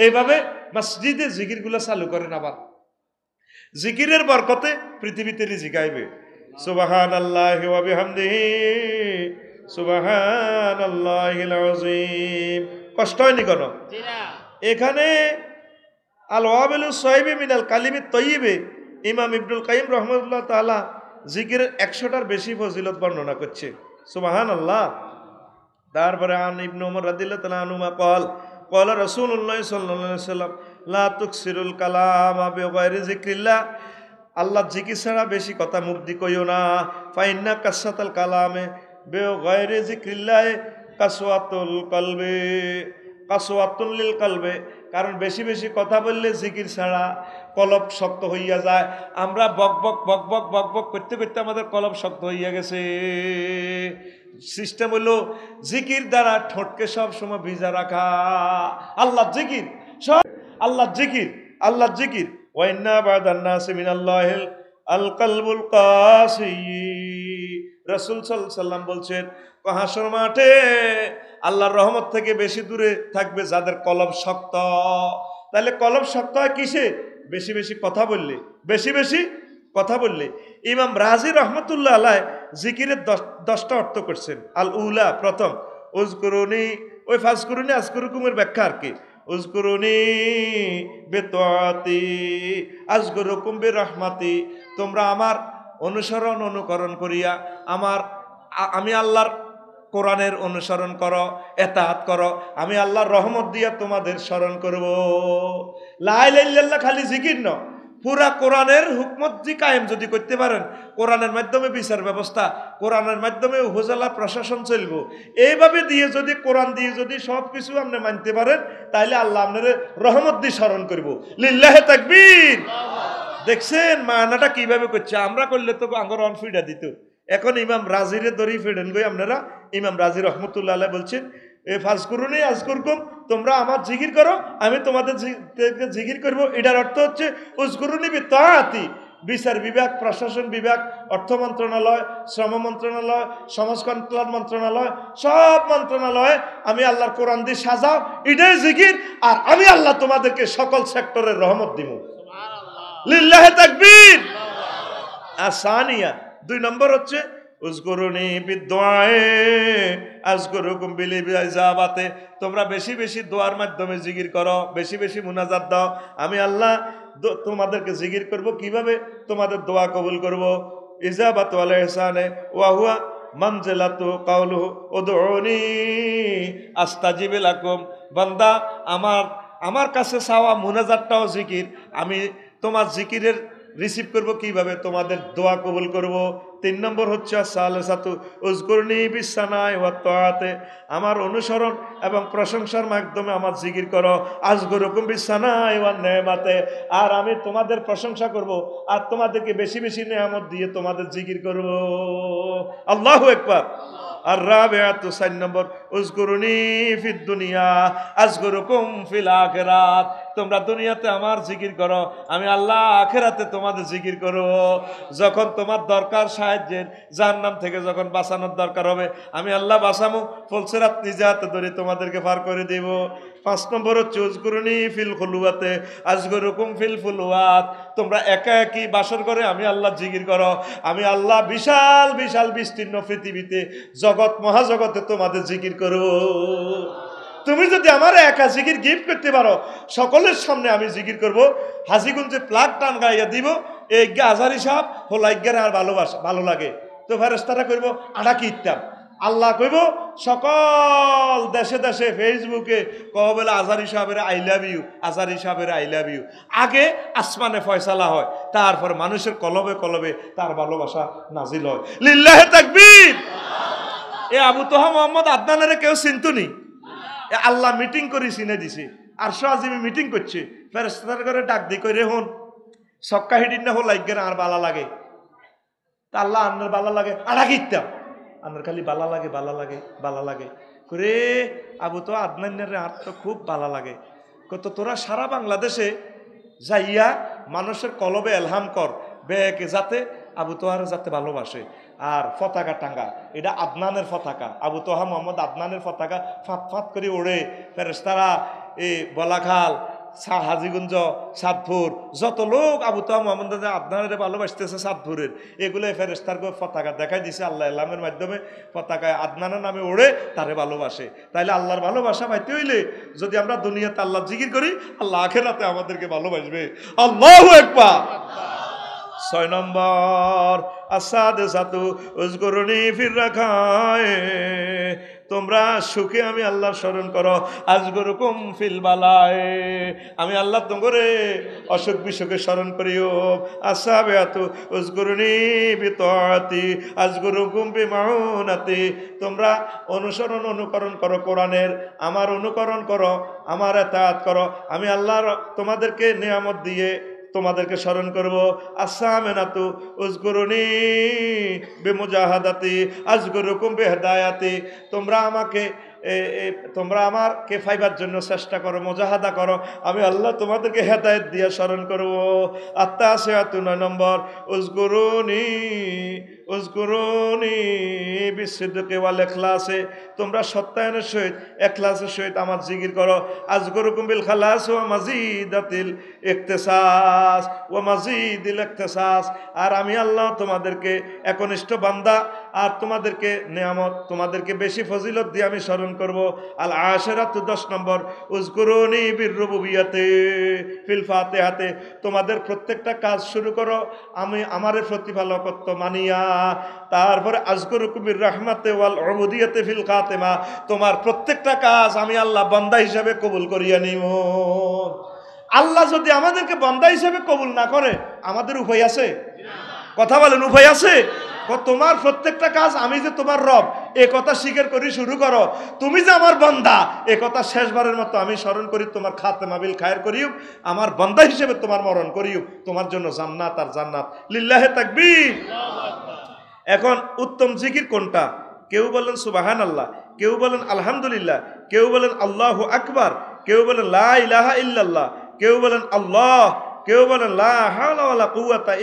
এইভাবে মসজিদে গুলা চালু করেন আবার জিকিরের বরকতে পৃথিবীতে রিজিক সুবাহান আল্লাহ সুবাহান আল্লাহ কষ্ট হয়নি কোনো এখানে আল ওয়াবেল সোহেবে মিনাল কালিমে তৈবে ইমাম ইবনুল কাইম রহমতুল্লাহ তালা জিকির একশোটার বেশি ফজিলত বর্ণনা করছে সুবাহান আল্লাহ তারপরে আন ইবন উমর রাদিল্লা তালা আনুমা কল কল রসুল্লাহ উল্লাহ সাল্লাম লা তুকসিরুল কালাম আবে জিক্রিল্লা আল্লাহ জিকির ছাড়া বেশি কথা মুক্তি কইও না ফাইন্না কাসাতাল কালামে বে গায়রে জিক্রিল্লায় কাসোয়াতুল কলবে কাসোয়াতুল্লিল কালবে কলবে কারণ বেশি বেশি কথা বললে জিকির ছাড়া কলব শক্ত হইয়া যায় আমরা বক বক বক বক বক বক করতে করতে আমাদের কলব শক্ত হইয়া গেছে সিস্টেম হলো জিকির দ্বারা ঠোঁটকে সব সময় ভিজা রাখা আল্লাহ জিকির সব আল্লাহ জিকির আল্লাহ জিকির রসুল সাল্লাম বলছেন হাসর মাঠে আল্লাহর রহমত থেকে বেশি দূরে থাকবে যাদের কলম শক্ত তাহলে কলম শক্ত হয় কিসে বেশি বেশি কথা বললে বেশি বেশি কথা বললে ইমাম রাজি রহমতুল্লাহ আল্লাহ জিকিরের দশটা অর্থ করছেন আল উলা প্রথম উজকুরুনি ওই ফাজকুরুনি আজকুরুকুমের ব্যাখ্যা আর কি উজকুরুনি বেতি আজগুরুকুম বে রহমাতি তোমরা আমার অনুসরণ অনুকরণ করিয়া আমার আমি আল্লাহর কোরআনের অনুসরণ করো এতাহাত করো আমি আল্লাহর রহমত দিয়ে তোমাদের স্মরণ করব লাইল্লাহ খালি জিকির ন পুরা কোরআনের হুকমত জি কায়েম যদি করতে পারেন কোরআনের মাধ্যমে বিচার ব্যবস্থা কোরআনের মাধ্যমে উপজেলা প্রশাসন চলব এইভাবে দিয়ে যদি কোরআন দিয়ে যদি সব কিছু আপনি মানতে পারেন তাহলে আল্লাহ আপনার রহমত দিয়ে স্মরণ করবো লিল্লাহে তাকবীর দেখছেন মানাটা কিভাবে করছে আমরা করলে তো আঙ্গর অনফিডা দিত এখন ইমাম রাজিরে দড়ি ফেরেন গই আপনারা ইমাম রাজি রহমতুল্লাহ বলছেন এ ফাজ করুনি আজ করুকুম তোমরা আমার জিগির করো আমি তোমাদের জিগির করব এটার অর্থ হচ্ছে উজ উজগুরুনি তাহাতি বিচার বিভাগ প্রশাসন বিভাগ অর্থ মন্ত্রণালয় শ্রম মন্ত্রণালয় সমাজ কল্যাণ মন্ত্রণালয় সব মন্ত্রণালয়ে আমি আল্লাহর কোরআন দিয়ে সাজাও এটাই জিগির আর আমি আল্লাহ তোমাদেরকে সকল সেক্টরের রহমত দিব লিল্লাহে তাকবীর আর সাহানিয়া দুই নম্বর হচ্ছে উজগুরুনি বিদ্যায় আজগুরুকুম বিলি জাবাতে তোমরা বেশি বেশি দোয়ার মাধ্যমে জিগির করো বেশি বেশি মুনাজাত দাও আমি আল্লাহ তোমাদেরকে জিগির করব কিভাবে তোমাদের দোয়া কবুল করব ইজাবাত আল এহসানে ওয়াহুয়া মানজেলাতু কাউলু ওদৌনি আস্তাজিবে লাকুম বান্দা আমার আমার কাছে চাওয়া মুনাজাতটাও জিকির আমি তোমার জিকিরের রিসিভ করব কিভাবে তোমাদের দোয়া কবুল করব তিন নম্বর হচ্ছে সাতু উজকুরনি বিসানায় ওয়া তোয়াতে আমার অনুসরণ এবং প্রশংসার মাধ্যমে আমার জিগির করো হুকুম বিসানায় ওয়া নেমাতে আর আমি তোমাদের প্রশংসা করব আর তোমাদেরকে বেশি বেশি নেয়ামত দিয়ে তোমাদের জিগির করব আল্লাহ একবার তোমরা দুনিয়াতে আমার জিকির করো আমি আল্লাহ আখেরাতে তোমাদের জিকির করো যখন তোমার দরকার সাহায্যের যার নাম থেকে যখন বাঁচানোর দরকার হবে আমি আল্লাহ বাঁচামো ফলসেরাত নিজে হাতে ধরে তোমাদেরকে পার করে দেব পাঁচ নম্বর হচ্ছে উজগুরুনি ফিল খুলুয়াতে আজগরুকুম ফিল ফুলুয়াত তোমরা একা একই বাসর করে আমি আল্লাহ জিগির করো আমি আল্লাহ বিশাল বিশাল বিস্তীর্ণ পৃথিবীতে জগৎ মহাজগতে তোমাদের জিগির করো তুমি যদি আমার একা জিগির গিফট করতে পারো সকলের সামনে আমি জিগির করব হাজিগুঞ্জে প্লাগ টান গাইয়া দিব এই আজারি সাহেব হোলাইজ্ঞান আর ভালোবাসা ভালো লাগে তো ফেরেস্তারা করবো আড়াকি ইত্যাম আল্লাহ কইব সকল দেশে দেশে ফেসবুকে কবলে বলে আজহারি সাহেবের আই লাভ ইউ আজহারি সাহেবের আই লাভ ইউ আগে আসমানে ফয়সালা হয় তারপর মানুষের কলবে কলবে তার ভালোবাসা নাজিল হয় লিল্লাহে তাকবীর এ আবু তোহা মোহাম্মদ আদনানের কেউ চিন্তুনি এ আল্লাহ মিটিং করি চিনে দিছে আর আজিমি মিটিং করছে ফেরস্তার করে ডাক দি করে হন সক্কা হিডিন না হো লাইগেন আর বালা লাগে তা আল্লাহ আন্নার বালা লাগে আড়া আমার খালি বালা লাগে বালা লাগে বালা লাগে করে আবু তো আদনান্যের আর তো খুব বালা লাগে কত তোরা সারা বাংলাদেশে যাইয়া মানুষের কলবে এলহাম কর বেকে যাতে আবু তোহার যাতে ভালোবাসে আর ফতাকা টাঙ্গা এটা আদনানের পতাকা আবু তোহা মোহাম্মদ আদনানের পতাকা ফাঁত ফাঁত করে ওড়ে ফেরেস্তারা এই এ বলাখাল শাহ হাজিগুঞ্জ সাতপুর যত লোক আবু তো মোহাম্মদ আপনারা ভালোবাসতেছে সাতপুরের এগুলো ফেরেস্তার পতাকা দেখাই দিছে আল্লাহ ইসলামের মাধ্যমে পতাকায় আদনানের নামে ওড়ে তারে ভালোবাসে তাইলে আল্লাহর ভালোবাসা ভাইতে হইলে যদি আমরা দুনিয়াতে আল্লাহ জিকির করি আল্লাহ আখেরাতে আমাদেরকে ভালোবাসবে আল্লাহ একবার ছয় নম্বর আসাদ সাতু ফির রাখায় তোমরা সুখে আমি আল্লাহর স্মরণ করো কুম ফিল বালায় আমি আল্লাহ তোমরে অসুখ বিসুখে স্মরণ করিও আশা বেয়াত উজগুরুনি বিতহাতি আজগুরুকুম বিমাউনাতি তোমরা অনুসরণ অনুকরণ করো কোরআনের আমার অনুকরণ করো আমার এত করো আমি আল্লাহর তোমাদেরকে নিয়ামত দিয়ে তোমাদেরকে স্মরণ করবো আসামেনাতু উজগুরুনি বেমুজাহাদাতি আজগুরুকুম বেহদায়াতি তোমরা আমাকে তোমরা আমার কে ফাইবার জন্য চেষ্টা করো মোজাহাদা করো আমি আল্লাহ তোমাদেরকে হেদায়ত দিয়ে স্মরণ করবো আত্মা আছে নয় নম্বর উজগুরুনি উজগুরুনি বিশ্বকে ওয়াল এখলাসে তোমরা সত্যায়নের সহিত এখলাসের সহিত আমার জিগির করো আজগুরু কুমিল খালাস ও মাজিদ আতিল একতেসাস ও মাজিদিল একতেসাস আর আমি আল্লাহ তোমাদেরকে একনিষ্ঠ বান্দা আর তোমাদেরকে নিয়ামত তোমাদেরকে বেশি ফজিলত দিয়ে আমি স্মরণ করবো আল আশেরাত দশ নম্বর উজগুরুনি বীর রুবুবিয়াতে ফিলফাতে হাতে তোমাদের প্রত্যেকটা কাজ শুরু করো আমি আমারে প্রতিপালকত্ব মানিয়া তারপরে আজকুর কুমির রহমাতে ওয়াল অবুদিয়াতে ফিল কাতেমা তোমার প্রত্যেকটা কাজ আমি আল্লাহ বন্দা হিসাবে কবুল করিয়া নিব আল্লাহ যদি আমাদেরকে বন্দা হিসাবে কবুল না করে আমাদের উভয় আছে কথা বলেন উভয় আছে তোমার প্রত্যেকটা কাজ আমি যে তোমার রব এ কথা স্বীকার করি শুরু করো তুমি যে আমার বন্দা এ কথা শেষবারের মতো আমি স্মরণ করি তোমার খাতে মাবিল খায়ের করিও আমার বন্দা হিসেবে তোমার মরণ করিও তোমার জন্য জান্নাত আর জান্নাত লিল্লাহে তাকবীর এখন উত্তম জিকির কোনটা কেউ বলেন সুবাহান আল্লাহ কেউ বলেন আলহামদুলিল্লাহ কেউ বলেন আল্লাহ আকবার কেউ বলেন লা ইলাহা কেউ বলেন আল্লাহ কেউ বলেন লা হাওলা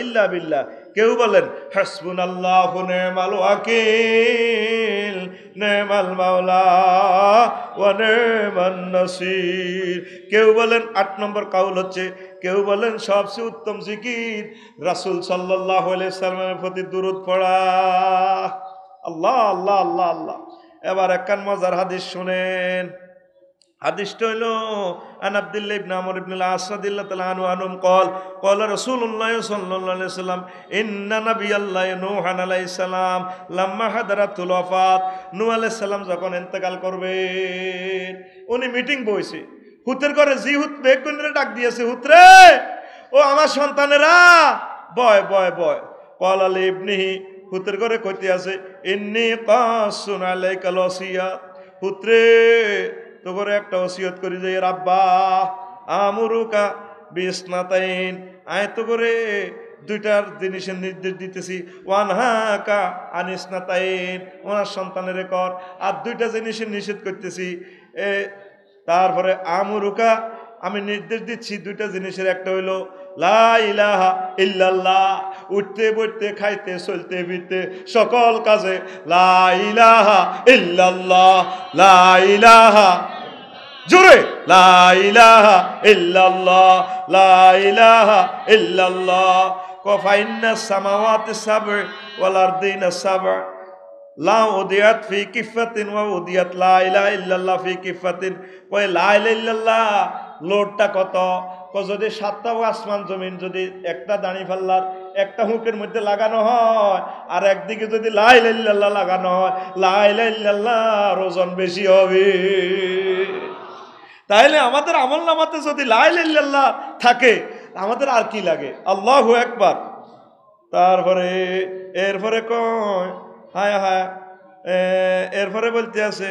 ইল্লা বিল্লাহ কেউ বলেন হাসবুন আল্লাহ নেমাল আকিল নেমাল মাওলা ও কেউ বলেন আট নম্বর কাউল হচ্ছে কেউ বলেন সবচেয়ে উত্তম জিকির রাসুল সাল্লাহ সালামের প্রতি দূরত পড়া আল্লাহ আল্লাহ আল্লাহ আল্লাহ এবার একান মজার হাদিস শোনেন হাদিসটা হইল আন আব্দুল্লাহ ইবনে আমর ইবনে আস তাআলা আনহু আনহুম কল قال رسول الله صلى الله عليه وسلم ان نبي الله نوح عليه السلام لما حضرت الوفات নূহ আলাইহিস সালাম যখন ইন্তেকাল করবেন উনি মিটিং বইছে হুতের করে জি হুত বেগুনরে ডাক দিয়েছে হুতরে ও আমার সন্তানেরা বয় বয় বয় কল আল ইবনিহি হুতের করে কইতে আছে ইন্নি কাসুন আলাইকা লসিয়া হুতরে তোর একটা ওসিয়ত করি যে রাব্বা আমরুকা বিসনাতাইন আয় তো করে দুইটার জিনিসের নির্দেশ দিতেছি ওয়ান হাকা আনিসনাতাইন ওনার সন্তানের কর আর দুইটা জিনিসের নিষেধ করতেছি এ তারপরে আমরুকা আমি নির্দেশ দিচ্ছি দুইটা জিনিসের একটা হইলো লাহা উঠতে বইতে খাইতে চলতে ফিরতে সকল কাজে লাহা ইল্লাল্লাহ লাহা জোরে লাইলাহা ইল্লাল্লাহ লাইলাহা ইল্লাল্লাহ কফাইন্না সামাওয়াতি সাব'আ ওয়াল আরদিনা সাব'আ লা উদিয়াত ফি কিফাতিন ওয়া উদিয়াত লা ইলাহা ইল্লাল্লাহ ফি কিফাতিন কয় লা ইলাহা ইল্লাল্লাহ লোডটা কত ক যদি সাতটা আসমান জমিন যদি একটা দাঁড়ি ফাল্লার একটা হুঁকের মধ্যে লাগানো হয় আর একদিকে যদি লাই লাল্লাহ লাগানো হয় লাই লাল্লাহ ওজন বেশি হবে তাহলে আমাদের আমল নামাতে যদি লাইল্লাহ থাকে আমাদের আর কি লাগে আল্লাহ একবার তারপরে এরপরে কয় হায় হায় এরপরে বলতে আছে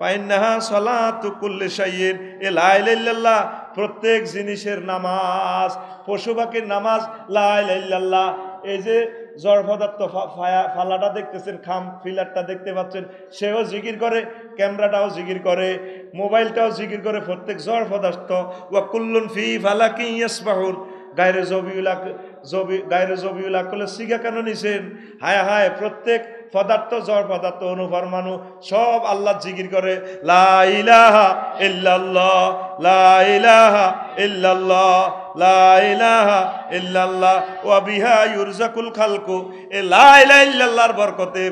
ফাইনাহা সলা তু কুল্লে সাইয়েন এ লাইল্লাহ প্রত্যেক জিনিসের নামাজ পশু পাখির নামাজ লাইল্লাহ এই যে জড় পদার্থ ফালাটা দেখতেছেন খাম ফিলারটা দেখতে পাচ্ছেন সেও জিকির করে ক্যামেরাটাও জিকির করে মোবাইলটাও জিকির করে প্রত্যেক জড় পদার্থ ওয়া কুল্লুন ফি ফালাকি ইয়াসবাহুন গায়রে জবিউলা জবি গায়রে জবিউলা করলে সিগা কেন নিছেন হায় হায় প্রত্যেক পদার্থ জড় পদার্থ অনুপরমাণু সব আল্লাহ জিকির করে লাইলাহা ইল্লাল্লাহ লাইলাহা ইল্লাল্লাহ এ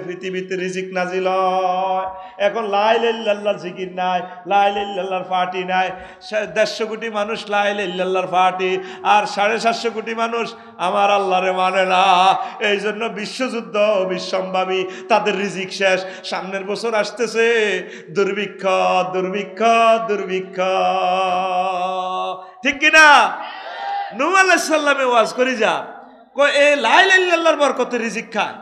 পৃথিবীতে রিজিক এখন জিকির নাই পার্টি নাই দেড়শো কোটি মানুষ পার্টি আর সাড়ে সাতশো কোটি মানুষ আমার আল্লাহরে মানে না এই জন্য বিশ্বযুদ্ধ বিশ্বম্ভাবী তাদের রিজিক শেষ সামনের বছর আসতেছে দুর্ভিক্ষ দুর্ভিক্ষ দুর্ভিক্ষ ঠিক কিনা নু আলাহিসাল্লামে ওয়াজ করি যা এ লাই লাল্লাহর বরকতে রিজিক খায়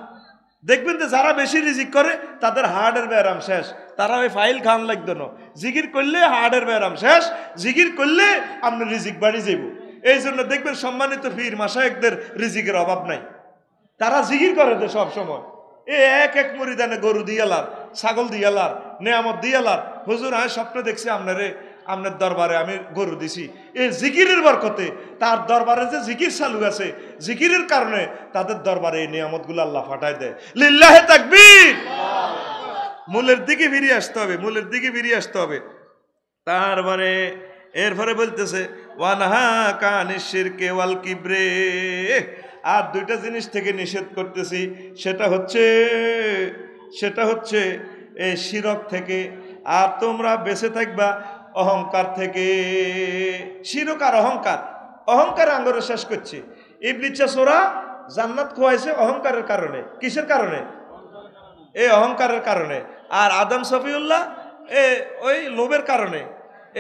দেখবেন যে যারা বেশি রিজিক করে তাদের হার্টের ব্যায়াম শেষ তারা ওই ফাইল খান লাগতো না জিগির করলে হার্টের ব্যায়াম শেষ জিগির করলে আপনি রিজিক বাড়ি যাব এই জন্য দেখবেন সম্মানিত ফির মাসায়কদের রিজিকের অভাব নাই তারা জিগির করে তো সবসময় এ এক এক মরিদানে গরু দিয়ালার ছাগল দিয়ালার নেয়ামত দিয়ালার হুজুর আয় স্বপ্ন দেখছি আপনারে আপনার দরবারে আমি গরু দিছি এই জিকিরের বরকতে তার দরবারে যে জিকির চালু আছে জিকিরের কারণে তাদের দরবারে এই নিয়ামতগুলো আল্লাহ ফাটাই দেয় লিল্লাহে তাকবীর মূলের দিকে ফিরিয়ে আসতে হবে মূলের দিকে ফিরিয়ে আসতে হবে তারপরে এরপরে বলতেছে ওয়ানহা কানিসের কেওয়াল কিবরে আর দুইটা জিনিস থেকে নিষেধ করতেছি সেটা হচ্ছে সেটা হচ্ছে এই শিরক থেকে আর তোমরা বেঁচে থাকবা অহংকার থেকে শিরকার অহংকার অহংকার আঙ্গর শেষ করছে ইবলিচা সোরা জান্নাত খোয়াইছে অহংকারের কারণে কিসের কারণে এ অহংকারের কারণে আর আদম সফিউল্লাহ এ ওই লোভের কারণে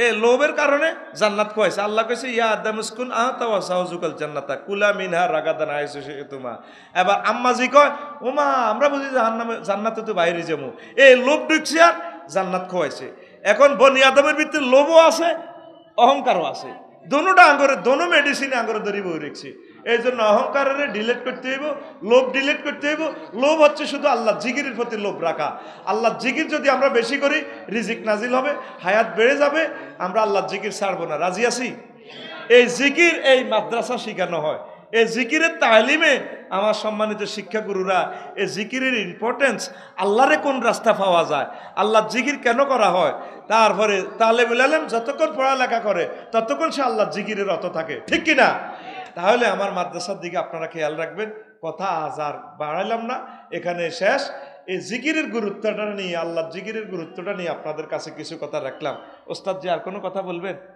এ লোভের কারণে জান্নাত খোয়াইছে আল্লাহ কইছে ইয়া আদম স্কুন আহতাওয়া সাহজুকাল জান্নাতা কুলা মিনহা রাগাদান আইসু তোমা এবার আম্মাজি কয় ওমা আমরা বুঝি জাহান্নামে জান্নাতে তো বাইরে যেমন এ লোভ ডুকছে আর জান্নাত খোয়াইছে এখন বনি আদমের ভিতরে লোভও আছে অহংকারও আছে দোনোটা আঙ্গরে দোনো মেডিসিন আঙ্গরে ধরি বই রেখছি এই জন্য অহংকারের ডিলেট করতে হইব লোভ ডিলেট করতে হইব লোভ হচ্ছে শুধু আল্লাহ জিগিরের প্রতি লোভ রাখা আল্লাহ জিগির যদি আমরা বেশি করি রিজিক নাজিল হবে হায়াত বেড়ে যাবে আমরা আল্লাহ জিগির ছাড়বো না রাজি আছি এই জিকির এই মাদ্রাসা শিখানো হয় এ জিকিরের তালিমে আমার সম্মানিত শিক্ষাগুরুরা এ জিকিরের ইম্পর্টেন্স আল্লাহরে কোন রাস্তা পাওয়া যায় আল্লাহ জিকির কেন করা হয় তারপরে তাহলে বলালেন যতক্ষণ পড়ালেখা করে ততক্ষণ সে আল্লাহ জিকিরের রত থাকে ঠিক কিনা তাহলে আমার মাদ্রাসার দিকে আপনারা খেয়াল রাখবেন কথা আজ আর বাড়াইলাম না এখানে শেষ এই জিকিরের গুরুত্বটা নিয়ে আল্লাহ জিকিরের গুরুত্বটা নিয়ে আপনাদের কাছে কিছু কথা রাখলাম ওস্তাদ জি আর কোনো কথা বলবেন